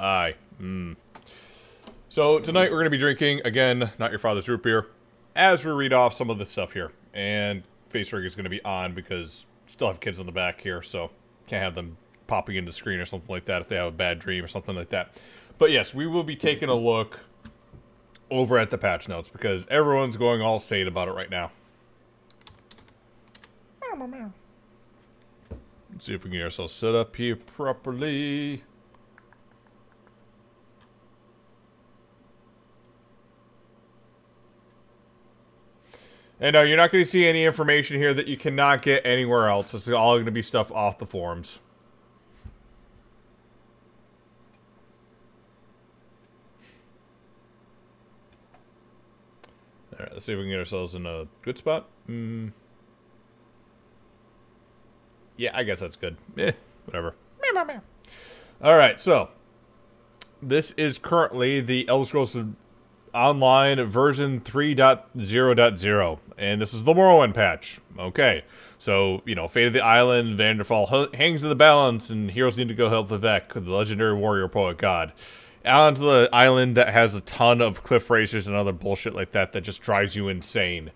Aye. Mm. So tonight we're going to be drinking, again, not your father's root beer, as we read off some of the stuff here. And face rig is going to be on because still have kids in the back here, so can't have them popping into screen or something like that if they have a bad dream or something like that. But yes, we will be taking a look over at the patch notes because everyone's going all sane about it right now. Let's see if we can get ourselves set up here properly. And no, uh, you're not going to see any information here that you cannot get anywhere else. It's all going to be stuff off the forums. All right, let's see if we can get ourselves in a good spot. Mm. Yeah, I guess that's good. Eh, whatever. All right, so this is currently the Elder Scrolls online version 3.0.0, and this is the Morrowind patch. Okay, so, you know, Fate of the Island, Vanderfall hangs in the balance, and heroes need to go help Vivek, the legendary warrior poet god, out onto the island that has a ton of cliff racers and other bullshit like that that just drives you insane.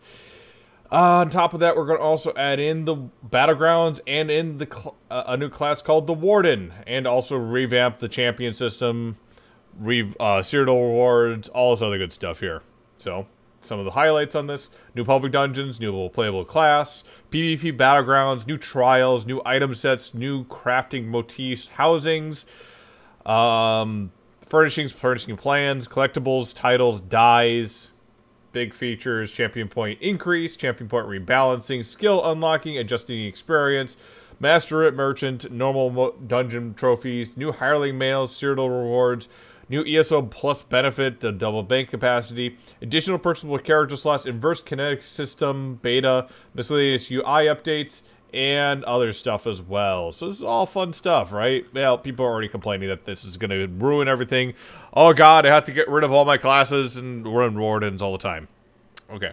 Uh, on top of that, we're going to also add in the battlegrounds and in the uh, a new class called the Warden, and also revamp the champion system re- uh, serial rewards, all this other good stuff here. So, some of the highlights on this. New public dungeons, new playable class, PvP battlegrounds, new trials, new item sets, new crafting motifs, housings, um, furnishings, furnishing plans, collectibles, titles, dies, big features, champion point increase, champion point rebalancing, skill unlocking, adjusting experience, master it merchant, normal dungeon trophies, new hireling males, serial rewards, new ESO Plus benefit, the uh, double bank capacity, additional purchasable character slots, inverse kinetic system, beta, miscellaneous UI updates, and other stuff as well. So this is all fun stuff, right? Well, people are already complaining that this is going to ruin everything. Oh god, I have to get rid of all my classes and run wardens all the time. Okay.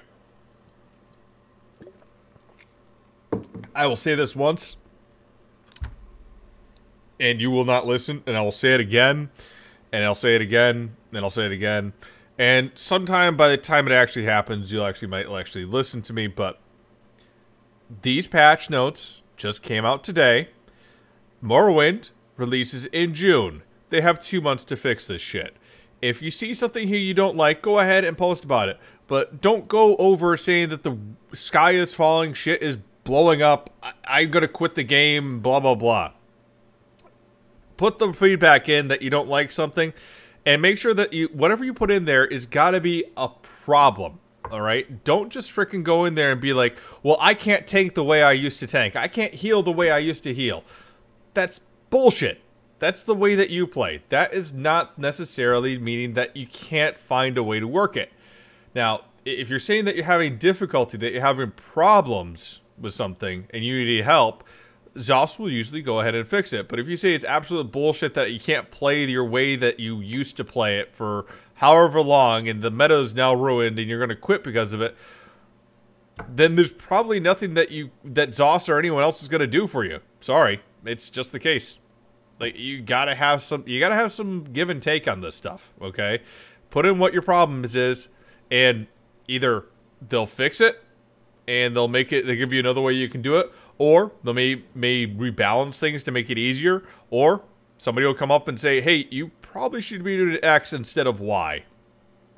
I will say this once, and you will not listen, and I will say it again, and I'll say it again, and I'll say it again. And sometime by the time it actually happens, you'll actually might actually listen to me. But these patch notes just came out today. Morrowind releases in June. They have two months to fix this shit. If you see something here you don't like, go ahead and post about it. But don't go over saying that the sky is falling, shit is blowing up, I- am gonna quit the game, blah, blah, blah put the feedback in that you don't like something and make sure that you whatever you put in there is got to be a problem. All right, don't just freaking go in there and be like, "Well, I can't tank the way I used to tank. I can't heal the way I used to heal." That's bullshit. That's the way that you play. That is not necessarily meaning that you can't find a way to work it. Now, if you're saying that you're having difficulty, that you're having problems with something, and you need help, Zos will usually go ahead and fix it. But if you say it's absolute bullshit that you can't play your way that you used to play it for however long and the meta is now ruined and you're going to quit because of it, then there's probably nothing that you that Zos or anyone else is going to do for you. Sorry, it's just the case. Like you got to have some you got to have some give and take on this stuff, okay? Put in what your problems is and either they'll fix it and they'll make it they give you another way you can do it or they may may rebalance things to make it easier, or somebody will come up and say, "Hey, you probably should be doing X instead of Y."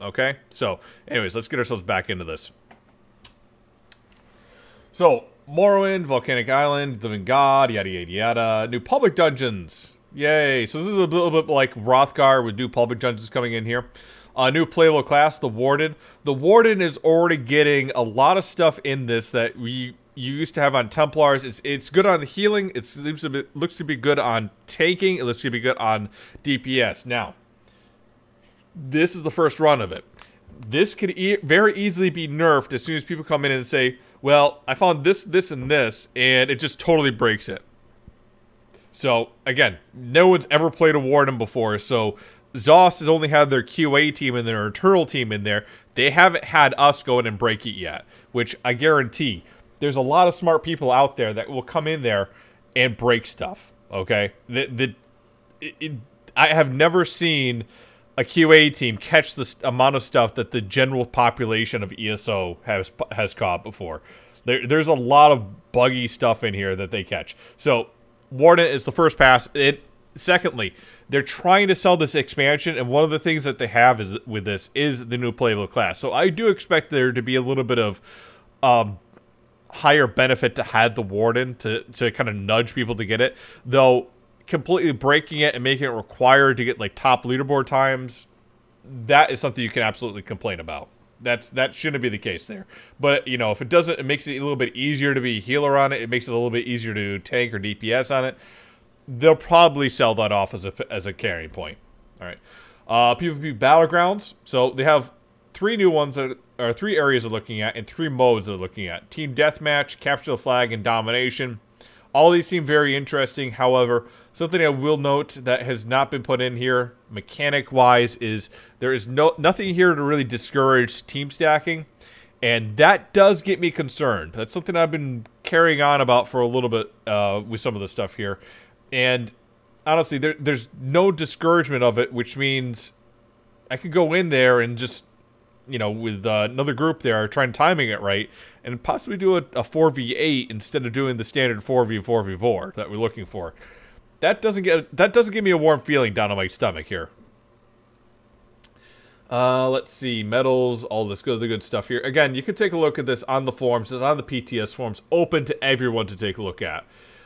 Okay? So, anyways, let's get ourselves back into this. So, Morrowind, Volcanic Island, Living God, yada yada yada. New public dungeons. Yay. So this is a little bit like Rothgar with new public dungeons coming in here. A uh, new playable class, the Warden. The Warden is already getting a lot of stuff in this that we you used to have on Templars. It's it's good on the healing. It seems to be, looks to be good on tanking. It looks to be good on DPS. Now, this is the first run of it. This could e very easily be nerfed as soon as people come in and say, "Well, I found this, this, and this," and it just totally breaks it. So again, no one's ever played a Warden before, so Zoss has only had their QA team and their internal team in there. They haven't had us go in and break it yet, which I guarantee there's a lot of smart people out there that will come in there and break stuff. Okay, the the it, it, I have never seen a QA team catch the amount of stuff that the general population of ESO has has caught before. There, there's a lot of buggy stuff in here that they catch. So Warden is the first pass. It secondly, they're trying to sell this expansion, and one of the things that they have is with this is the new playable class. So I do expect there to be a little bit of um, higher benefit to have the warden to to kind of nudge people to get it though completely breaking it and making it required to get like top leaderboard times that is something you can absolutely complain about that's that shouldn't be the case there but you know if it doesn't it makes it a little bit easier to be healer on it it makes it a little bit easier to tank or dps on it they'll probably sell that off as a as a carrying point all right uh pvp battlegrounds so they have three new ones that or three areas they're looking at and three modes they're looking at team deathmatch, capture the flag, and domination. All these seem very interesting. However, something I will note that has not been put in here, mechanic wise, is there is no nothing here to really discourage team stacking, and that does get me concerned. That's something I've been carrying on about for a little bit uh, with some of the stuff here, and honestly, there, there's no discouragement of it, which means I could go in there and just you know, with uh, another group there trying timing it right and possibly do a, a 4v8 instead of doing the standard 4v4v4 that we're looking for. That doesn't get that doesn't give me a warm feeling down on my stomach here. Uh, let's see, medals, all this good, the good stuff here. Again, you can take a look at this on the forums. It's on the PTS forums, open to everyone to take a look at.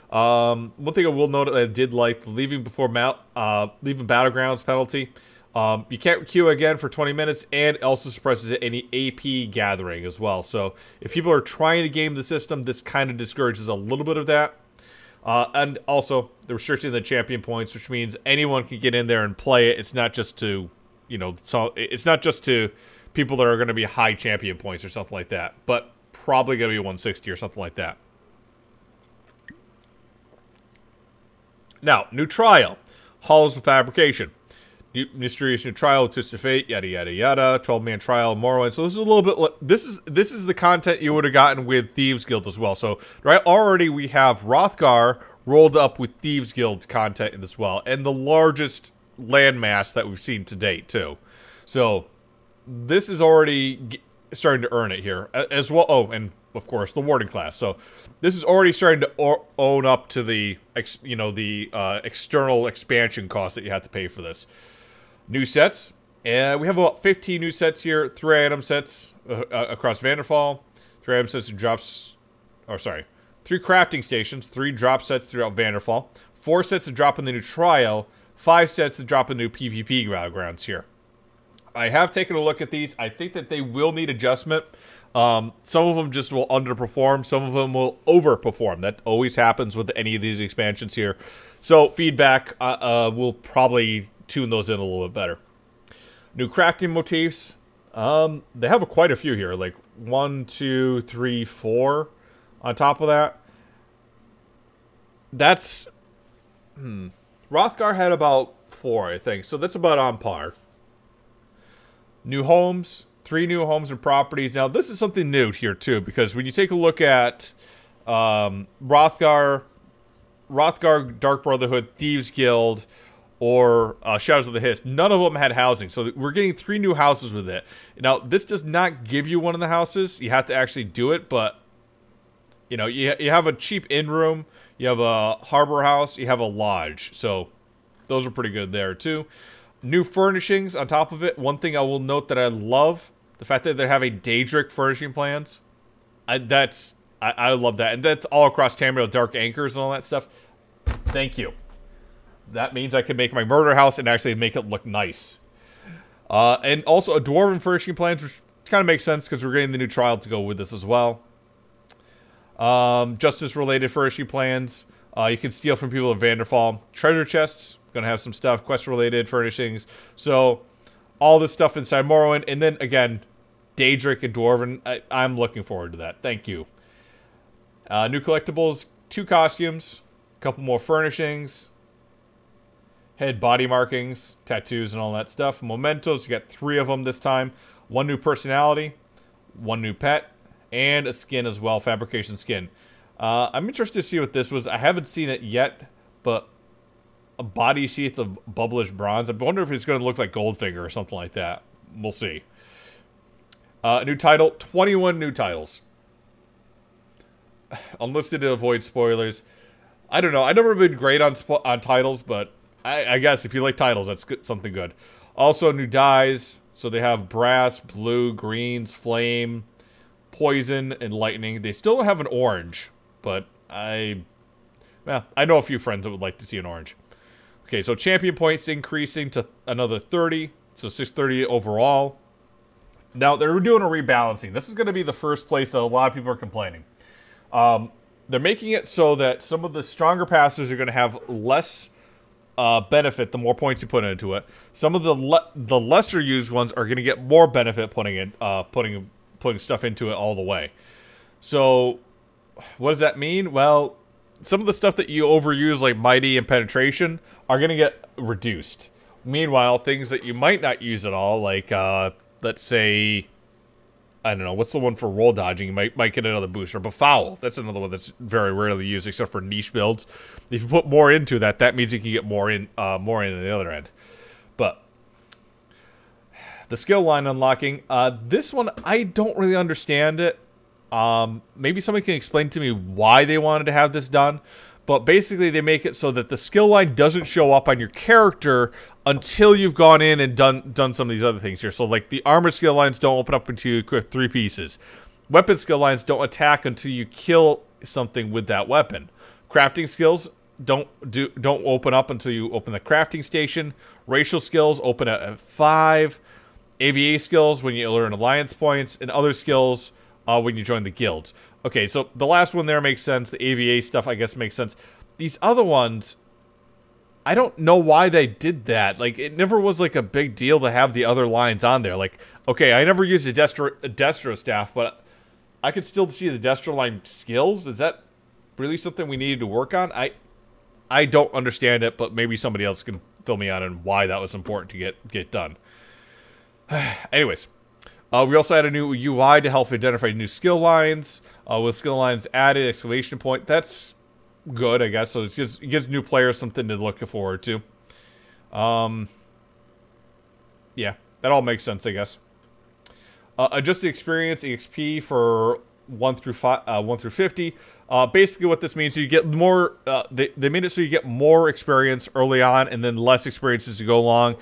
Um, one thing I will note that I did like leaving before mount, uh, leaving battlegrounds penalty. Um, you can't queue again for 20 minutes and also suppresses any AP gathering as well. So if people are trying to game the system, this kind of discourages a little bit of that. Uh, and also, they're restricting the champion points, which means anyone can get in there and play it. It's not just to, you know, so it's not just to people that are going to be high champion points or something like that, but probably going to be 160 or something like that. Now, new trial, Halls of Fabrication mysterious new trial, twist of fate, yada yada yada, twelve man trial, Morrowind. So this is a little bit. This is this is the content you would have gotten with Thieves Guild as well. So right already we have Rothgar rolled up with Thieves Guild content in this well, and the largest landmass that we've seen to date too. So this is already starting to earn it here as well. Oh, and of course the Warden class. So this is already starting to own up to the you know the uh, external expansion cost that you have to pay for this new sets. and we have about 15 new sets here, three item sets uh, uh, across Vanderfall, three item sets and drops, or sorry, three crafting stations, three drop sets throughout Vanderfall, four sets to drop in the new trial, five sets to drop in the new PvP battlegrounds here. I have taken a look at these. I think that they will need adjustment. Um, some of them just will underperform. Some of them will overperform. That always happens with any of these expansions here. So feedback uh, uh, will probably tune those in a little bit better. New crafting motifs. Um, they have a, quite a few here, like one, two, three, four. On top of that, that's hmm. Rothgar had about four, I think, so that's about on par. New homes, three new homes and properties. Now, this is something new here too, because when you take a look at um, Rothgar, Rothgar Dark Brotherhood Thieves Guild, or uh, Shadows of the Hiss. None of them had housing, so we're getting three new houses with it. Now, this does not give you one of the houses. You have to actually do it, but you know, you, you have a cheap in room, you have a harbor house, you have a lodge. So those are pretty good there too. New furnishings on top of it. One thing I will note that I love, the fact that they have a Daedric furnishing plans. I, that's, I, I love that. And that's all across Tamriel, Dark Anchors and all that stuff. Thank you. That means I can make my murder house and actually make it look nice. Uh, and also a dwarven furnishing plans, which kind of makes sense because we're getting the new trial to go with this as well. Um, Justice-related furnishing plans. Uh, you can steal from people at Vanderfall. Treasure chests. Gonna have some stuff. Quest-related furnishings. So all this stuff inside Morrowind. And then again, Daedric and Dwarven. I, am looking forward to that. Thank you. Uh, new collectibles, two costumes, a couple more furnishings, head body markings, tattoos, and all that stuff. Mementos, you got three of them this time. One new personality, one new pet, and a skin as well, fabrication skin. Uh, I'm interested to see what this was. I haven't seen it yet, but a body sheath of bubblish bronze. I wonder if it's going to look like Goldfinger or something like that. We'll see. Uh, new title, 21 new titles. Unlisted to avoid spoilers. I don't know. I've never been great on on titles, but I, I guess if you like titles, that's good, something good. Also, new dyes. So they have brass, blue, greens, flame, poison, and lightning. They still have an orange, but I, well, I know a few friends that would like to see an orange. Okay, so champion points increasing to another 30, so 630 overall. Now, they're doing a rebalancing. This is going to be the first place that a lot of people are complaining. Um, they're making it so that some of the stronger passes are going to have less uh, benefit the more points you put into it. Some of the le the lesser used ones are going to get more benefit putting it uh, putting putting stuff into it all the way. So, what does that mean? Well, some of the stuff that you overuse, like mighty and penetration, are going to get reduced. Meanwhile, things that you might not use at all, like uh, let's say I don't know, what's the one for roll dodging? You might might get another booster, but foul. That's another one that's very rarely used except for niche builds. If you put more into that, that means you can get more in uh, more in the other end. But the skill line unlocking, uh, this one I don't really understand it. Um, maybe somebody can explain to me why they wanted to have this done but basically they make it so that the skill line doesn't show up on your character until you've gone in and done done some of these other things here. So like the armor skill lines don't open up until you equip three pieces. Weapon skill lines don't attack until you kill something with that weapon. Crafting skills don't do don't open up until you open the crafting station. Racial skills open at five. AVA skills when you learn alliance points, and other skills uh, when you join the guild. Okay, so the last one there makes sense. The AVA stuff, I guess, makes sense. These other ones, I don't know why they did that. Like, it never was, like, a big deal to have the other lines on there. Like, okay, I never used a Destro, a Destro staff, but I could still see the Destro line skills. Is that really something we needed to work on? I I don't understand it, but maybe somebody else can fill me out on why that was important to get, get done. Anyways, uh, we also had a new UI to help identify new skill lines. Uh, with skill lines added, exclamation point. That's good, I guess. So it gives, it gives new players something to look forward to. Um, yeah, that all makes sense, I guess. Uh, adjust uh, the experience EXP for one through five, uh, one through fifty. Uh, basically, what this means, is you get more. Uh, they they made it so you get more experience early on, and then less experience as you go along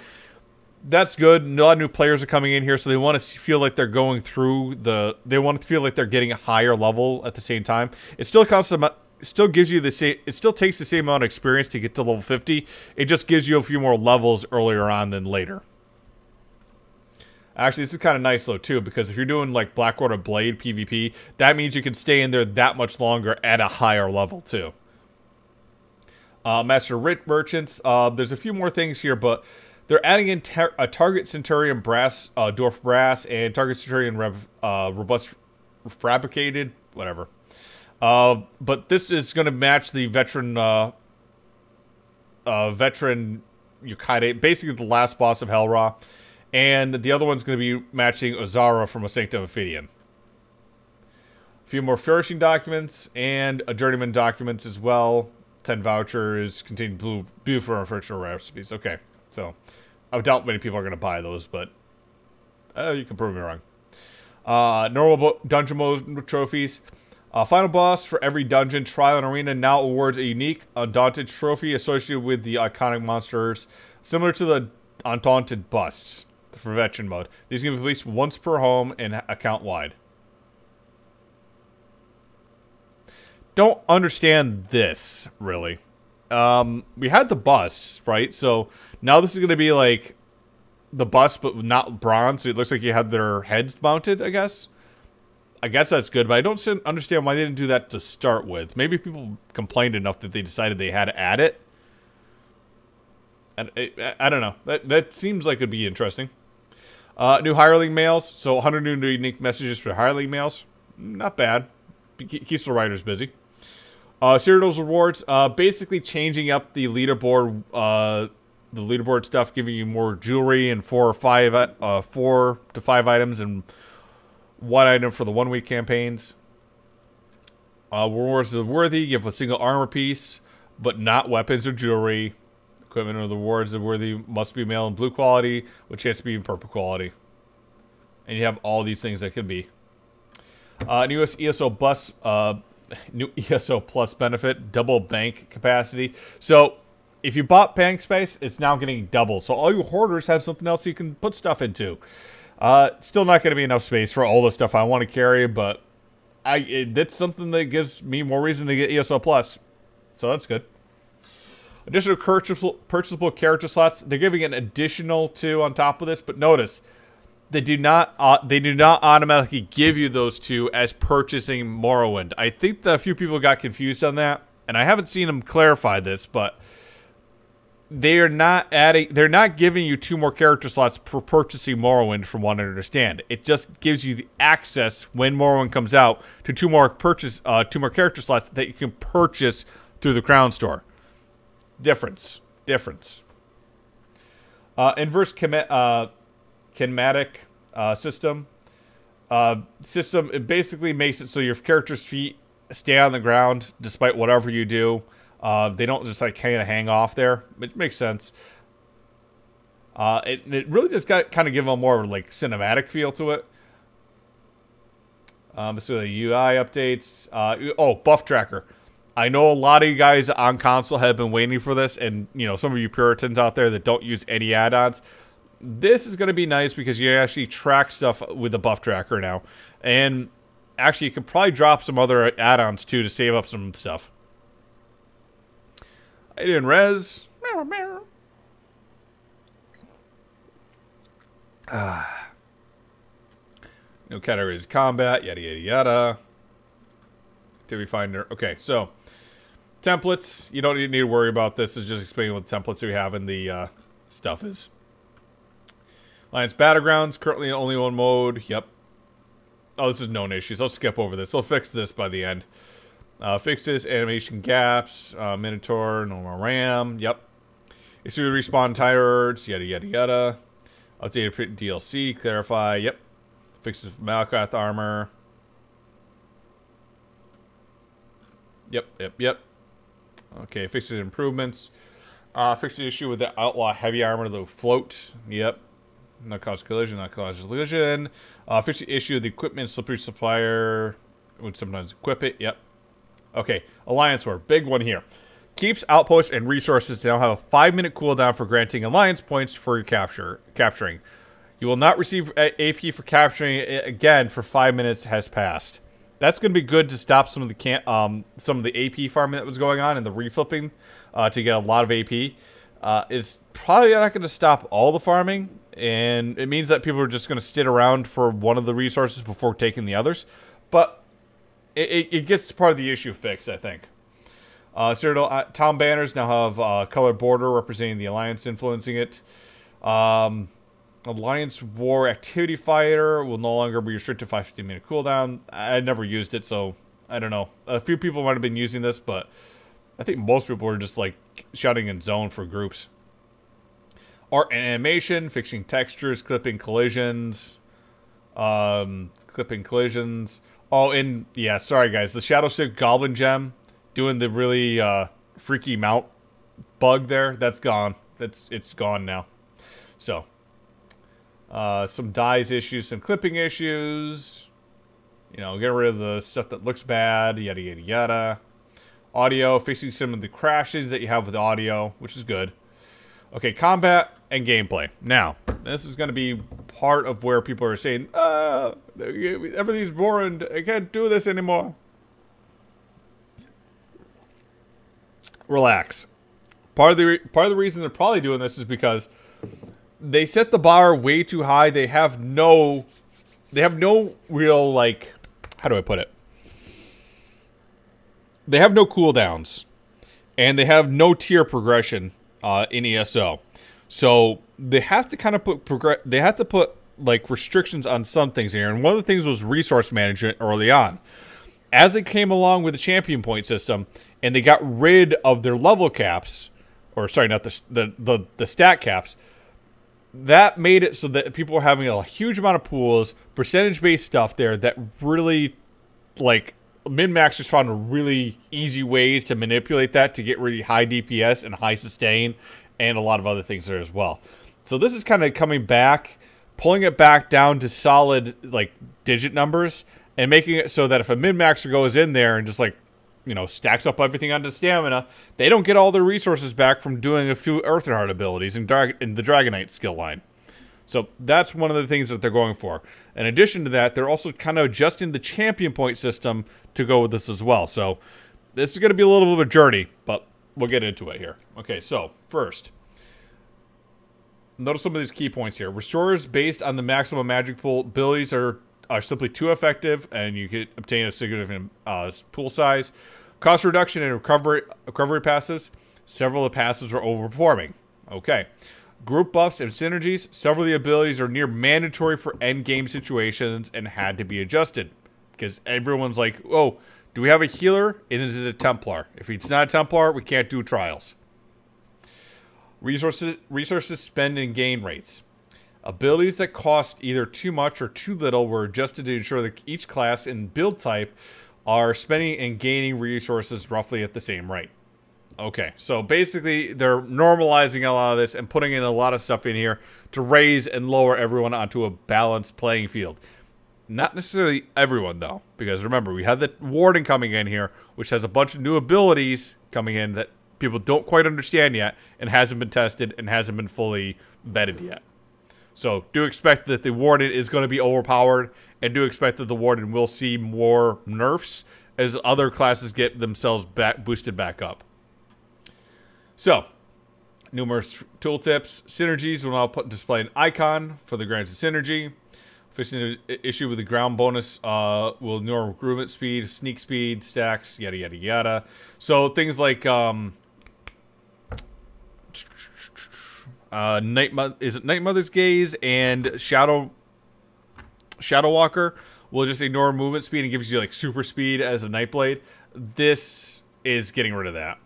that's good. A lot of new players are coming in here, so they want to feel like they're going through the. They want to feel like they're getting a higher level at the same time. It still costs them. Still gives you the same. It still takes the same amount of experience to get to level fifty. It just gives you a few more levels earlier on than later. Actually, this is kind of nice though too, because if you're doing like Blackwater Blade PvP, that means you can stay in there that much longer at a higher level too. Uh, Master Rick Merchants. Uh, there's a few more things here, but they're adding in tar a target Centurion brass, uh, dwarf brass, and target Centurion uh, robust fabricated, whatever. Uh, but this is going to match the veteran, uh, uh, veteran Yukaide, basically the last boss of Hellra, and the other one's going to be matching Ozara from A Sanctum Ophidian. A few more flourishing documents and a journeyman documents as well. 10 vouchers, contain blue, beautiful for original recipes. Okay. So I doubt many people are going to buy those, but uh, you can prove me wrong. Uh, normal dungeon mode trophies. Uh, final boss for every dungeon, trial, and arena now awards a unique Undaunted trophy associated with the iconic monsters, similar to the Undaunted busts for veteran mode. These can be released once per home and account wide. Don't understand this, really. Um, we had the busts, right? So now this is going to be like the bust, but not bronze. it looks like you had their heads mounted, I guess. I guess that's good, but I don't understand why they didn't do that to start with. Maybe people complained enough that they decided they had to add it. I, I, eh, eh, I don't know. That, that seems like it'd be interesting. Uh, new hireling mails. So 100 new unique messages for hireling mails. Not bad. Keeps the writers busy. Uh, rewards. Uh, basically changing up the leaderboard uh, the leaderboard stuff giving you more jewelry and four or five, uh, four to five items and one item for the one week campaigns. Uh, rewards of the Worthy give a single armor piece, but not weapons or jewelry. Equipment Or the Wars of Worthy must be male and blue quality, which has to be in purple quality. And you have all these things that can be. Uh, new ESO bus, uh, new ESO plus benefit, double bank capacity. So if you bought bank Space, it's now getting double. So all you hoarders have something else you can put stuff into. Uh, still not going to be enough space for all the stuff I want to carry, but I it, that's something that gives me more reason to get ESL Plus. So that's good. Additional purchasable, purchasable character slots. They're giving an additional two on top of this, but notice they do not uh, they do not automatically give you those two as purchasing Morrowind. I think that a few people got confused on that, and I haven't seen them clarify this, but they are not adding they're not giving you two more character slots for purchasing Morrowind from what I understand. It just gives you the access when Morrowind comes out to two more purchase uh, two more character slots that you can purchase through the Crown store. Difference. Difference. Uh, inverse chema- uh, kinematic uh, system. Uh, system it basically makes it so your character's feet stay on the ground despite whatever you do. Uh, they don't just like kind of hang off there. It makes sense. Uh, it, it really just got kind of give them more like cinematic feel to it. Um, so the UI updates. Uh, oh, buff tracker. I know a lot of you guys on console have been waiting for this, and you know some of you Puritans out there that don't use any add-ons. This is going to be nice because you actually track stuff with the buff tracker now, and actually you could probably drop some other add-ons too to save up some stuff. I didn't meow. Ah. No categories combat, yada yada yada. Activity finder. Okay, so templates. You don't need to worry about this. Is just explaining what the templates we have in the uh, stuff is. Alliance Battlegrounds, currently only one mode. Yep. Oh, this is known issues. I'll skip over this. I'll fix this by the end. Uh, fixes animation gaps, uh, Minotaur, normal RAM. Yep. Extended respawn tires, yada yada yada. Updated DLC, clarify. Yep. Fixes Malkath armor. Yep, yep, yep. Okay, fixes improvements. Uh, fixed the issue with the outlaw heavy armor to float. Yep. Not cause collision, not cause collision. Uh, fixed the issue of the equipment slippery supplier would sometimes equip it. Yep. Okay, Alliance War, big one here. Keeps outposts and resources to now have a five-minute cooldown for granting alliance points for your capture capturing. You will not receive AP for capturing again for five minutes has passed. That's going to be good to stop some of the um, some of the AP farming that was going on and the reflipping uh, to get a lot of AP. Uh, it's probably not going to stop all the farming, and it means that people are just going to sit around for one of the resources before taking the others. But it, it, it gets part of the issue fixed, I think. Uh, Cyrodiil, uh, Tom banners now have uh, color border representing the Alliance influencing it. Um, Alliance War Activity Fighter will no longer be restricted to 15 minute cooldown. I never used it, so I don't know. A few people might have been using this, but I think most people were just like shouting in zone for groups. Art and animation, fixing textures, clipping collisions, um, clipping collisions. Oh, and yeah, sorry guys. The Shadow Stick Goblin Gem doing the really uh, freaky mount bug there. That's gone. That's It's gone now. So, uh, some dies issues, some clipping issues. You know, get rid of the stuff that looks bad, yada, yada, yada. Audio, fixing some of the crashes that you have with audio, which is good. Okay, combat and gameplay. Now, this is going to be part of where people are saying, ah, everything's boring. I can't do this anymore. Relax. Part of the part of the reason they're probably doing this is because they set the bar way too high. They have no, they have no real like, how do I put it? They have no cooldowns, and they have no tier progression uh, in ESO. So they have to kind of put progress. They have to put like restrictions on some things here, and one of the things was resource management early on. As it came along with the champion point system, and they got rid of their level caps, or sorry, not the the the, the stat caps. That made it so that people were having a huge amount of pools, percentage based stuff there that really, like, min max just found really easy ways to manipulate that to get really high DPS and high sustain and a lot of other things there as well. So this is kind of coming back, pulling it back down to solid like digit numbers and making it so that if a mid maxer goes in there and just like you know stacks up everything onto stamina, they don't get all their resources back from doing a few Earthenheart abilities in, Dra- in the Dragonite skill line. So that's one of the things that they're going for. In addition to that, they're also kind of adjusting the champion point system to go with this as well. So this is going to be a little bit of a journey, but we'll get into it here. Okay, so first, notice some of these key points here. Restorers based on the maximum magic pool abilities are, are simply too effective, and you can obtain a significant uh, pool size. Cost reduction and recovery recovery passives. Several of the passives are overperforming. Okay. Group buffs and synergies. Several of the abilities are near mandatory for end game situations and had to be adjusted. Because everyone's like, oh, do we have a healer? And it a Templar. If it's not a Templar, we can't do trials resources, resources spend and gain rates. Abilities that cost either too much or too little were adjusted to ensure that each class and build type are spending and gaining resources roughly at the same rate. Okay, so basically they're normalizing a lot of this and putting in a lot of stuff in here to raise and lower everyone onto a balanced playing field. Not necessarily everyone, though, because remember, we have the Warden coming in here, which has a bunch of new abilities coming in that people don't quite understand yet and hasn't been tested and hasn't been fully vetted yet. So do expect that the Warden is going to be overpowered and do expect that the Warden will see more nerfs as other classes get themselves back boosted back up. So, numerous tooltips. Synergies will now put, display an icon for the grants of synergy. Fixing issue with the ground bonus uh, will normal movement speed, sneak speed, stacks, yada, yada, yada. So things like um, Uh, Night is it Night Mother's Gaze and Shadow Shadow Walker will just ignore movement speed and gives you like super speed as a Nightblade. This is getting rid of that.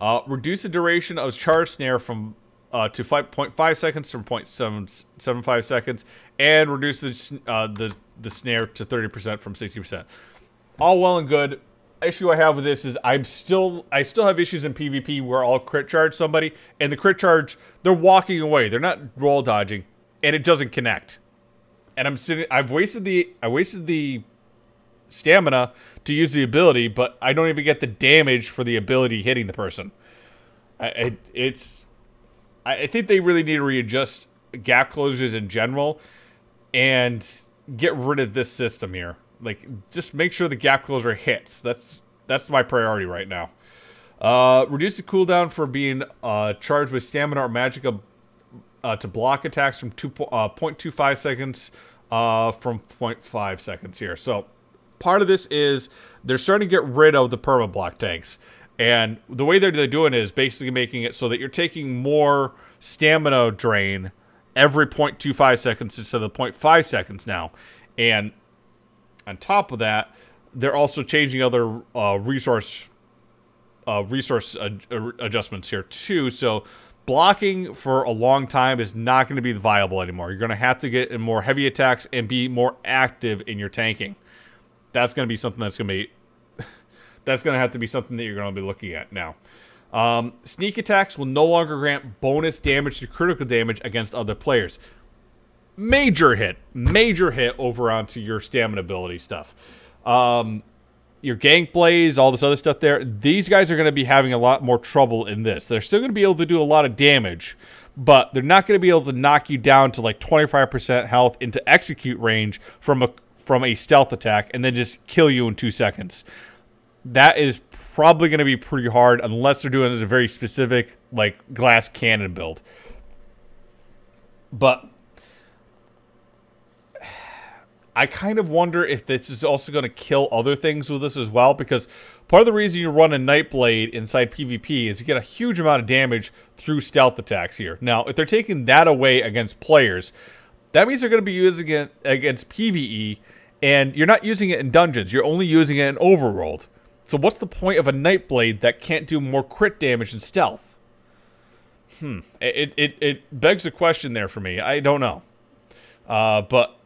Uh, reduce the duration of charge snare from uh, to 5.5 seconds from 0.775 seconds, and reduce the uh, the the snare to 30% from 60%. All well and good issue I have with this is I'm still I still have issues in PvP where I'll crit charge somebody and the crit charge they're walking away. They're not roll dodging and it doesn't connect. And I'm sitting I've wasted the I wasted the stamina to use the ability, but I don't even get the damage for the ability hitting the person. I, it, it's I think they really need to readjust gap closures in general and get rid of this system here. Like, just make sure the gap closure hits. That's that's my priority right now. Uh, reduce the cooldown for being uh, charged with stamina or magic uh, to block attacks from 2, uh, 0.25 seconds uh, from 0.5 seconds here. So part of this is they're starting to get rid of the perma block tanks. And the way they're, doing it is basically making it so that you're taking more stamina drain every 0.25 seconds instead of 0.5 seconds now. And on top of that, they're also changing other uh, resource uh, resource ad uh, adjustments here too. So blocking for a long time is not going to be viable anymore. You're going to have to get in more heavy attacks and be more active in your tanking. That's going to be something that's going to be that's going to have to be something that you're going to be looking at now. Um, sneak attacks will no longer grant bonus damage to critical damage against other players major hit, major hit over onto your stamina ability stuff. Um, your gank blaze, all this other stuff there. These guys are going to be having a lot more trouble in this. They're still going to be able to do a lot of damage, but they're not going to be able to knock you down to like 25% health into execute range from a from a stealth attack and then just kill you in 2 seconds. That is probably going to be pretty hard unless they're doing this a very specific like glass cannon build. But I kind of wonder if this is also going to kill other things with this as well, because part of the reason you run a Nightblade inside PvP is you get a huge amount of damage through stealth attacks here. Now, if they're taking that away against players, that means they're going to be using it against PvE, and you're not using it in dungeons. You're only using it in overworld. So what's the point of a Nightblade that can't do more crit damage than stealth? Hmm. It, it, it begs a question there for me. I don't know. Uh, but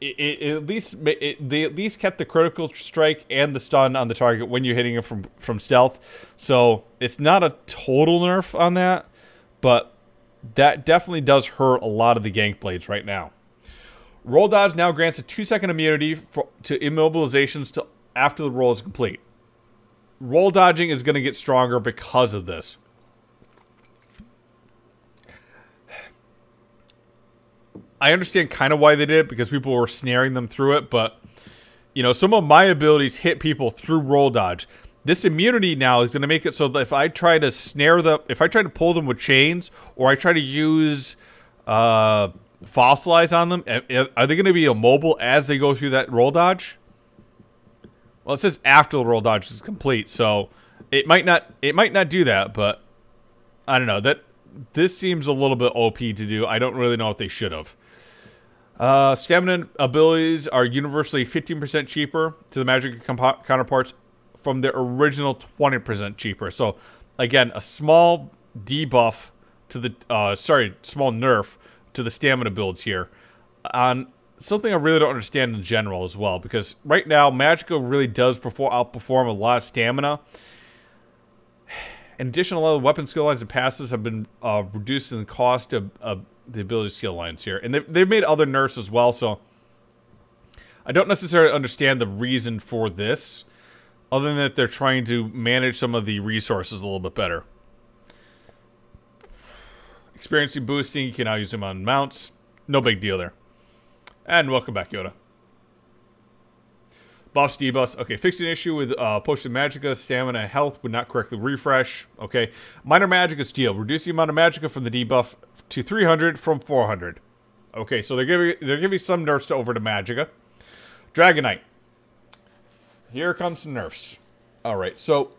it, it at least it, they at least kept the critical strike and the stun on the target when you're hitting it from from stealth. So it's not a total nerf on that, but that definitely does hurt a lot of the gank blades right now. Roll dodge now grants a two second immunity for, to immobilizations to after the roll is complete. Roll dodging is going to get stronger because of this. I understand kind of why they did it because people were snaring them through it, but you know, some of my abilities hit people through roll dodge. This immunity now is going to make it so that if I try to snare them, if I try to pull them with chains or I try to use uh, fossilize on them, are they going to be immobile as they go through that roll dodge? Well, it says after the roll dodge is complete, so it might not it might not do that, but I don't know. That this seems a little bit OP to do. I don't really know if they should have. Uh, stamina abilities are universally 15% cheaper to the magic counterparts from their original 20% cheaper. So, again, a small debuff to the, uh, sorry, small nerf to the stamina builds here. On something I really don't understand in general as well, because right now, Magicka really does perform, outperform a lot of stamina. In addition, a lot of weapon skill lines and passes have been uh, reduced in the cost of, of the ability to steal lines here. And they've, they've made other nerfs as well, so I don't necessarily understand the reason for this, other than that they're trying to manage some of the resources a little bit better. Experiencing boosting, you can now use them on mounts. No big deal there. And welcome back, Yoda. Buffs, debuffs. Okay, fixed an issue with uh, Potion Magicka. Stamina, health would not correctly refresh. Okay, Minor Magicka steal. Reduce the amount of Magicka from the debuff to 300 from 400. Okay, so they're giving they're giving some nerfs to over to Magicka. Dragonite. Here comes some nerfs. All right, so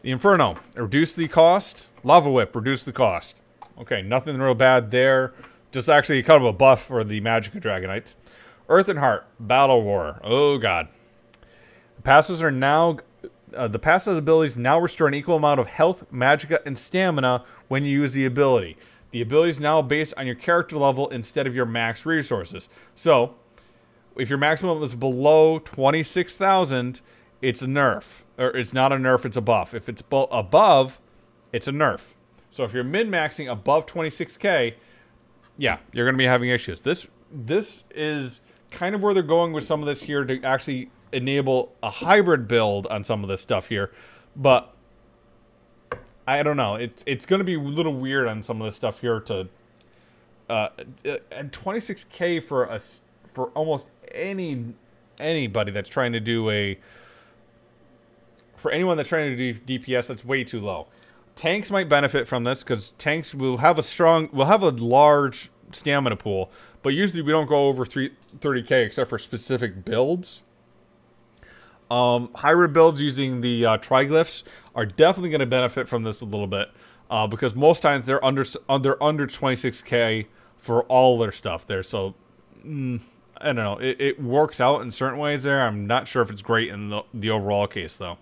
the Inferno reduce the cost. Lava Whip reduce the cost. Okay, nothing real bad there. Just actually kind of a buff for the Magicka Dragonites. Earth and Heart, Battle War. Oh, God. The passes are now... Uh, the passive abilities now restore an equal amount of health, magicka, and stamina when you use the ability. The ability is now based on your character level instead of your max resources. So, if your maximum is below 26,000, it's a nerf. Or it's not a nerf, it's a buff. If it's above, it's a nerf. So if you're min-maxing above 26k, yeah, you're going to be having issues. This this is kind of where they're going with some of this here to actually enable a hybrid build on some of this stuff here. But I don't know. It's it's going to be a little weird on some of this stuff here to uh, 26k uh, for us for almost any anybody that's trying to do a for anyone that's trying to do DPS that's way too low. Tanks might benefit from this because tanks will have a strong will have a large stamina pool, but usually we don't go over three 30k except for specific builds. Um, hybrid builds using the uh, triglyphs are definitely going to benefit from this a little bit uh, because most times they're under uh, they're under 26k for all their stuff there. So mm, I don't know. It, it, works out in certain ways there. I'm not sure if it's great in the, the overall case though.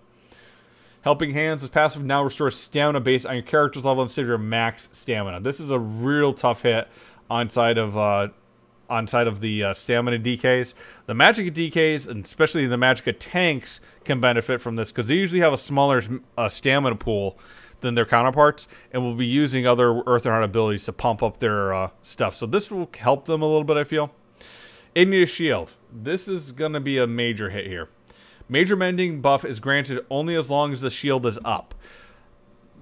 Helping Hands is passive now restores stamina based on your character's level instead of your max stamina. This is a real tough hit on side of uh, on side of the uh, stamina DKs. The magic DKs, and especially the magic tanks, can benefit from this because they usually have a smaller uh, stamina pool than their counterparts and will be using other Earth and abilities to pump up their uh, stuff. So this will help them a little bit, I feel. Igneous Shield. This is going to be a major hit here. Major Mending buff is granted only as long as the shield is up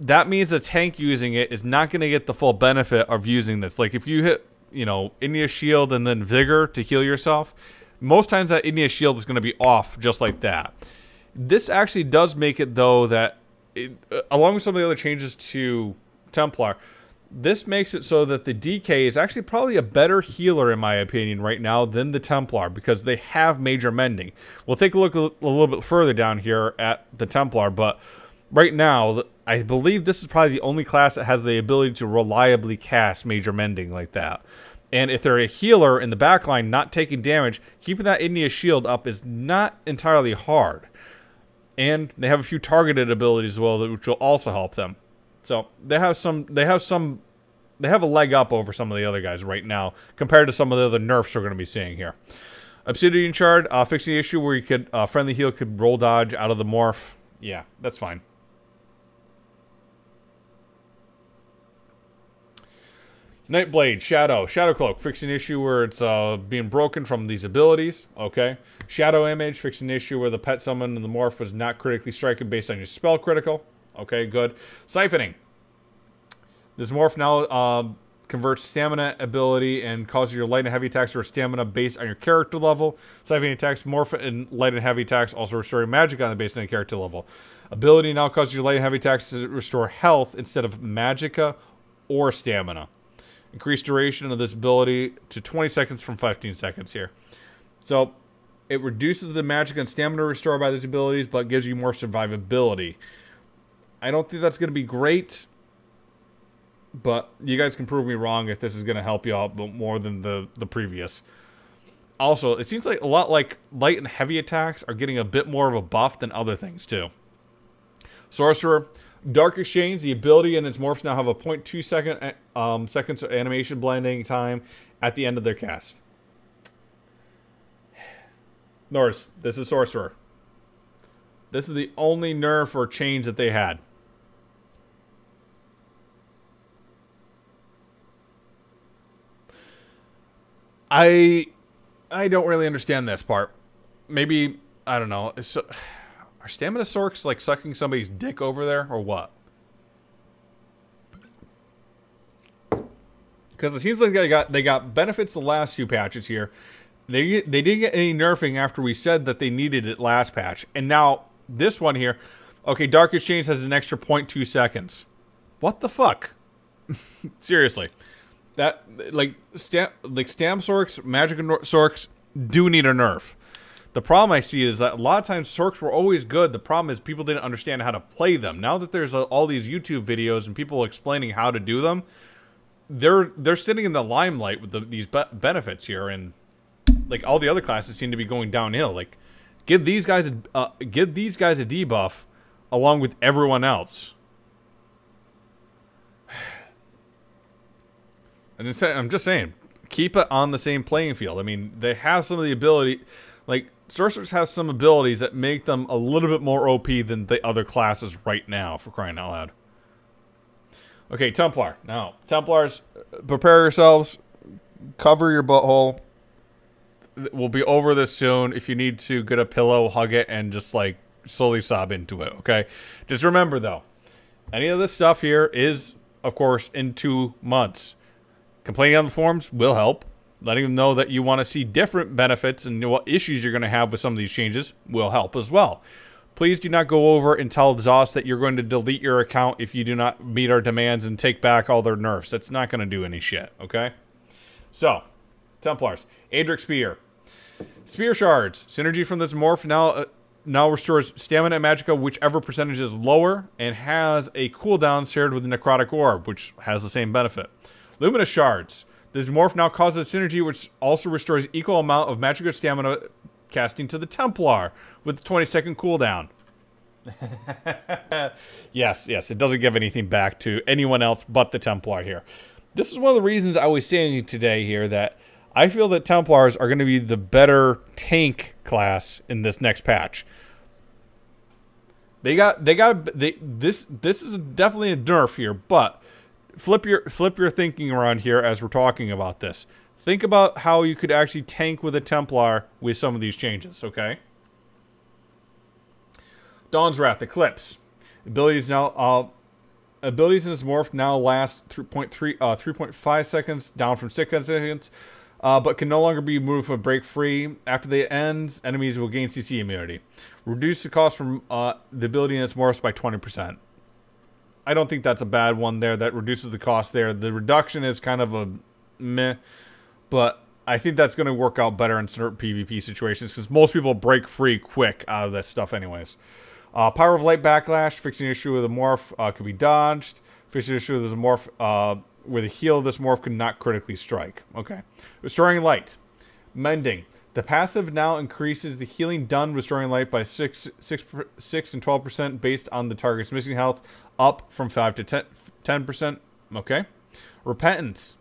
that means the tank using it is not going to get the full benefit of using this. Like if you hit you know, India Shield and then Vigor to heal yourself. Most times that India Shield is going to be off just like that. This actually does make it, though, that it, uh, along with some of the other changes to Templar, this makes it so that the DK is actually probably a better healer, in my opinion, right now than the Templar because they have major mending. We'll take a look a little bit further down here at the Templar, but right now, I believe this is probably the only class that has the ability to reliably cast Major Mending like that. And if they're a healer in the backline, not taking damage, keeping that India shield up is not entirely hard. And they have a few targeted abilities as well, which will also help them. So they have some, they have some, they have a leg up over some of the other guys right now compared to some of the other nerfs we're going to be seeing here. Obsidian Shard, uh, fixing the issue where you could uh, friendly heal could roll dodge out of the morph. Yeah, that's fine. Nightblade, Shadow, Shadow Cloak, fix an issue where it's uh, being broken from these abilities. Okay. Shadow Image, fix an issue where the pet summon and the morph was not critically striking based on your spell critical. Okay, good. Siphoning. This morph now uh, converts stamina ability and causes your light and heavy attacks to restore stamina based on your character level. Siphoning attacks morph and light and heavy attacks also restore magic on the base and character level. Ability now causes your light and heavy attacks to restore health instead of magicka or stamina. Increase duration of this ability to 20 seconds from 15 seconds here. So it reduces the magic and stamina restore by these abilities, but gives you more survivability. I don't think that's going to be great, but you guys can prove me wrong if this is going to help you out more than the, the previous. Also, it seems like a lot like light and heavy attacks are getting a bit more of a buff than other things, too. Sorcerer, Dark Exchange, the ability and its morphs now have a 0.2 second um, seconds animation blending time at the end of their cast. Norris, this is Sorcerer. This is the only nerf or change that they had. I I don't really understand this part. Maybe I don't know. So are stamina sorks like sucking somebody's dick over there or what? Because it seems like they got they got benefits the last few patches here. They they didn't get any nerfing after we said that they needed it last patch, and now this one here. Okay, Dark Exchange has an extra 0.2 seconds. What the fuck? Seriously, that like stamp like stamp sorks, magic sorks do need a nerf. The problem I see is that a lot of times Sorks were always good. The problem is people didn't understand how to play them. Now that there's all these YouTube videos and people explaining how to do them, they're they're sitting in the limelight with the, these be benefits here, and like all the other classes seem to be going downhill. Like, give these guys a, uh, give these guys a debuff along with everyone else. And I'm just saying, keep it on the same playing field. I mean, they have some of the ability, like Sorcerers have some abilities that make them a little bit more OP than the other classes right now, for crying out loud. Okay, Templar. Now, Templars, prepare yourselves. Cover your butthole. We'll be over this soon. If you need to, get a pillow, hug it, and just, like, slowly sob into it, okay? Just remember, though, any of this stuff here is, of course, in two months. Complaining on the forums will help letting them know that you want to see different benefits and what issues you're going to have with some of these changes will help as well. Please do not go over and tell Zoss that you're going to delete your account if you do not meet our demands and take back all their nerfs. That's not going to do any shit, okay? So, Templars. Adric Spear. Spear Shards. Synergy from this morph now... Uh, now restores stamina and magicka, whichever percentage is lower, and has a cooldown shared with the necrotic orb, which has the same benefit. Luminous shards. This morph now causes synergy, which also restores equal amount of magical stamina casting to the Templar with the 20 second cooldown. yes, yes, it doesn't give anything back to anyone else but the Templar here. This is one of the reasons I was saying today here that I feel that Templars are going to be the better tank class in this next patch. They got they got they this this is definitely a nerf here, but flip your flip your thinking around here as we're talking about this. Think about how you could actually tank with a Templar with some of these changes, okay? Dawn's Wrath, Eclipse. Abilities now uh, abilities in this morph now last 3.3 uh, 3.5 seconds down from 6 seconds. Uh, but can no longer be moved from break free. After they end, enemies will gain CC immunity. Reduce the cost from uh, the ability in its morphs by 20%. I don't think that's a bad one there. That reduces the cost there. The reduction is kind of a meh, but I think that's going to work out better in certain PvP situations because most people break free quick out of this stuff anyways. Uh, Power of Light Backlash, fixing issue with a morph uh, could be dodged. Fixing issue with a morph, uh, the a heal, this morph could not critically strike. Okay. Restoring Light. Mending. The passive now increases the healing done restoring light by 6, 6, 6 and 12% based on the target's missing health up from 5 to 10, 10%. Okay. Repentance.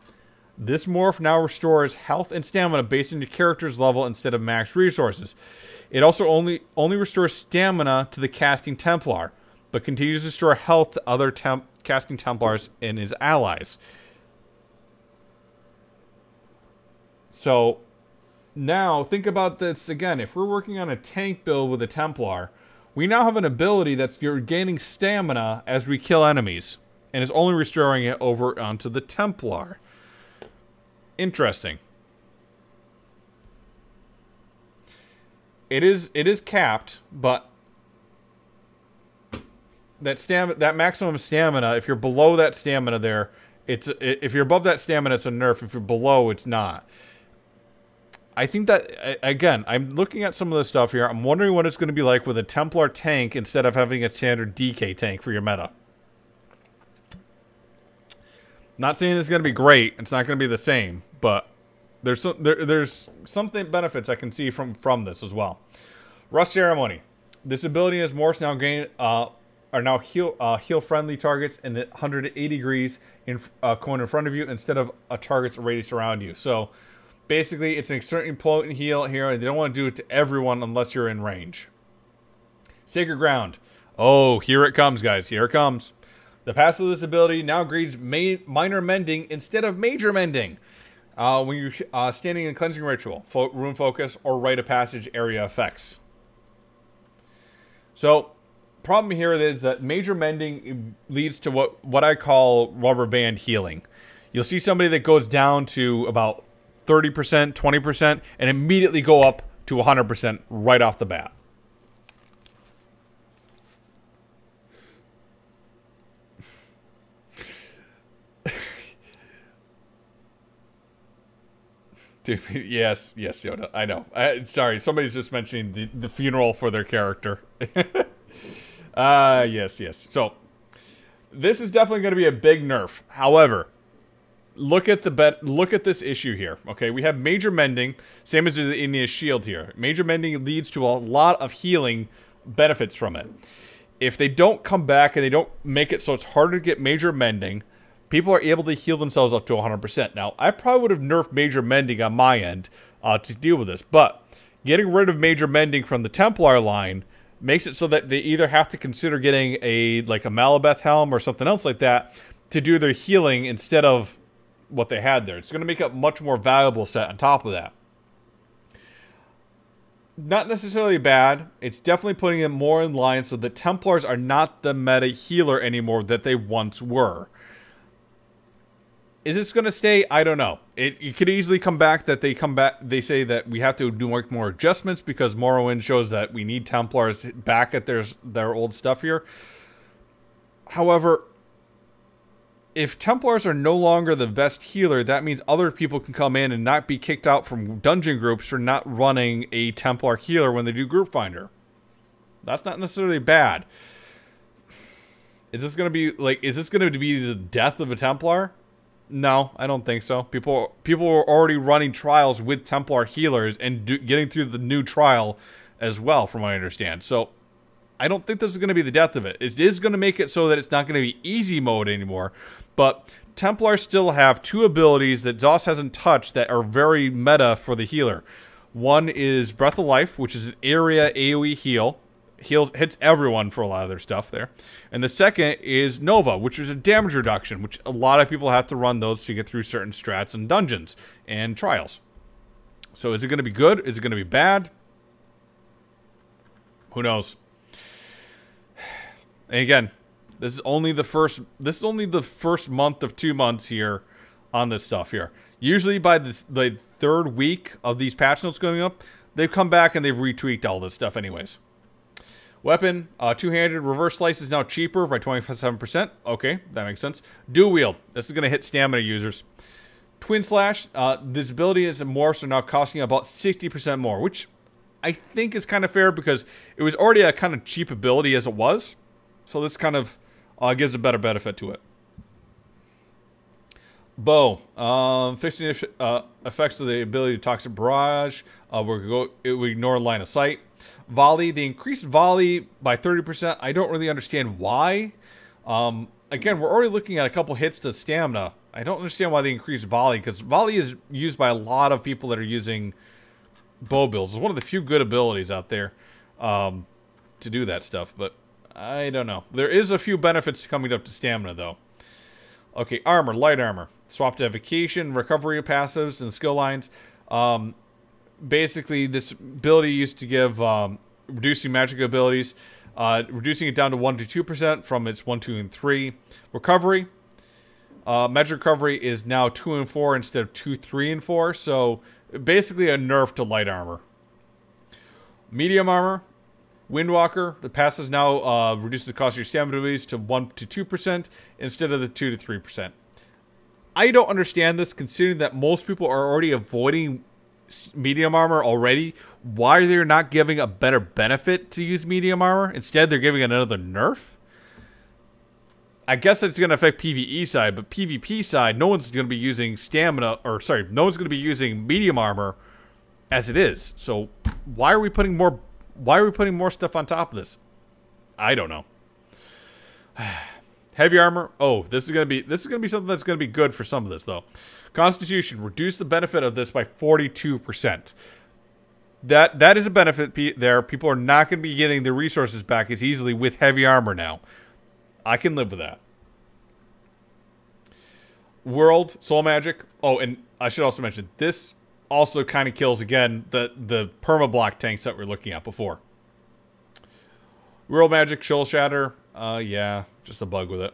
This morph now restores health and stamina based on your character's level instead of max resources. It also only only restores stamina to the casting Templar, but continues to restore health to other temp, casting Templars and his allies. So now think about this again. If we're working on a tank build with a Templar, we now have an ability that's gaining stamina as we kill enemies, and is only restoring it over onto the Templar. Interesting. It is it is capped, but that stamina that maximum stamina, if you're below that stamina there, it's if you're above that stamina, it's a nerf. If you're below, it's not. I think that again, I'm looking at some of this stuff here. I'm wondering what it's going to be like with a Templar tank instead of having a standard DK tank for your meta. Not saying it's going to be great. It's not going to be the same, but there's some, there, there's something benefits I can see from from this as well. Rust ceremony. This ability is more now gain uh, are now heal uh, heal friendly targets in 180 degrees in uh, cone in front of you instead of a target's radius around you. So basically it's an extremely potent heal here, and they don't want to do it to everyone unless you're in range. Sacred Ground. Oh, here it comes, guys. Here it comes. The passive of this ability now grades minor mending instead of major mending. Uh, when you're uh, standing in cleansing ritual, fo rune focus, or rite of passage area effects. So, problem here is that major mending um, leads to what what I call rubber band healing. You'll see somebody that goes down to about 30%, 20%, and immediately go up to 100% right off the bat. Dude, yes, yes, Yoda. I know. I, sorry, somebody's just mentioning the, the funeral for their character. uh yes, yes. So this is definitely going to be a big nerf. However, look at the bet look at this issue here okay we have major mending same as the India's shield here major mending leads to a lot of healing benefits from it if they don't come back and they don't make it so it's harder to get major mending people are able to heal themselves up to 100% now i probably would have nerfed major mending on my end uh, to deal with this but getting rid of major mending from the templar line makes it so that they either have to consider getting a like a malabeth helm or something else like that to do their healing instead of what they had there. It's going to make a much more valuable set on top of that. Not necessarily bad. It's definitely putting them more in line so the Templars are not the meta healer anymore that they once were. Is this going to stay? I don't know. It, it, could easily come back that they come back. They say that we have to do more, more adjustments because Morrowind shows that we need Templars back at their their old stuff here. However, if Templars are no longer the best healer, that means other people can come in and not be kicked out from dungeon groups for not running a Templar healer when they do group finder. That's not necessarily bad. Is this going to be like is this going to be the death of a Templar? No, I don't think so. People people are already running trials with Templar healers and do, getting through the new trial as well from what I understand. So I don't think this is going to be the death of it. It is going to make it so that it's not going to be easy mode anymore. But Templar still have two abilities that Zoss hasn't touched that are very meta for the healer. One is Breath of Life, which is an area AoE heal. Heals, hits everyone for a lot of their stuff there. And the second is Nova, which is a damage reduction, which a lot of people have to run those to get through certain strats and dungeons and trials. So is it going to be good? Is it going to be bad? Who knows? And again, this is only the first this is only the first month of 2 months here on this stuff here. Usually by the, the third week of these patch notes going up, they've come back and they've retweaked all this stuff anyways. Weapon, uh, two-handed reverse slice is now cheaper by 27%. Okay, that makes sense. Dual wield. This is going to hit stamina users. Twin slash, uh, this ability is morphs so are now costing about 60% more, which I think is kind of fair because it was already a kind of cheap ability as it was. So this kind of uh, gives a better benefit to it. Bow, um, fixing uh, effects of the ability to toxic barrage. Uh, we go, it would ignore line of sight. Volley, the increased volley by 30%. I don't really understand why. Um, again, we're already looking at a couple hits to stamina. I don't understand why they increased volley because volley is used by a lot of people that are using bow builds. It's one of the few good abilities out there um, to do that stuff, but I don't know. There is a few benefits coming up to stamina, though. Okay, armor, light armor. Swap to evocation, recovery passives, and skill lines. Um, basically, this ability used to give um, reducing magic abilities, uh, reducing it down to 1 to 2% from its 1, 2, and 3. Recovery. Uh, magic recovery is now 2 and 4 instead of 2, 3, and 4. So basically a nerf to light armor. Medium armor Windwalker, the passes now uh, reduces the cost of your stamina abilities to 1 to 2% instead of the 2 to 3%. I don't understand this considering that most people are already avoiding medium armor already. Why they're not giving a better benefit to use medium armor? Instead, they're giving another nerf? I guess it's going to affect PvE side, but PvP side, no one's going to be using stamina, or sorry, no one's going to be using medium armor as it is. So why are we putting more why are we putting more stuff on top of this? I don't know. Heavy armor. Oh, this is gonna be this is gonna be something that's gonna be good for some of this though. Constitution reduce the benefit of this by forty two percent. That that is a benefit there. People are not gonna be getting the resources back as easily with heavy armor now. I can live with that. World soul magic. Oh, and I should also mention this also kind of kills again the the perma block tanks that we are looking at before. Real magic shoal shatter. Uh, yeah, just a bug with it.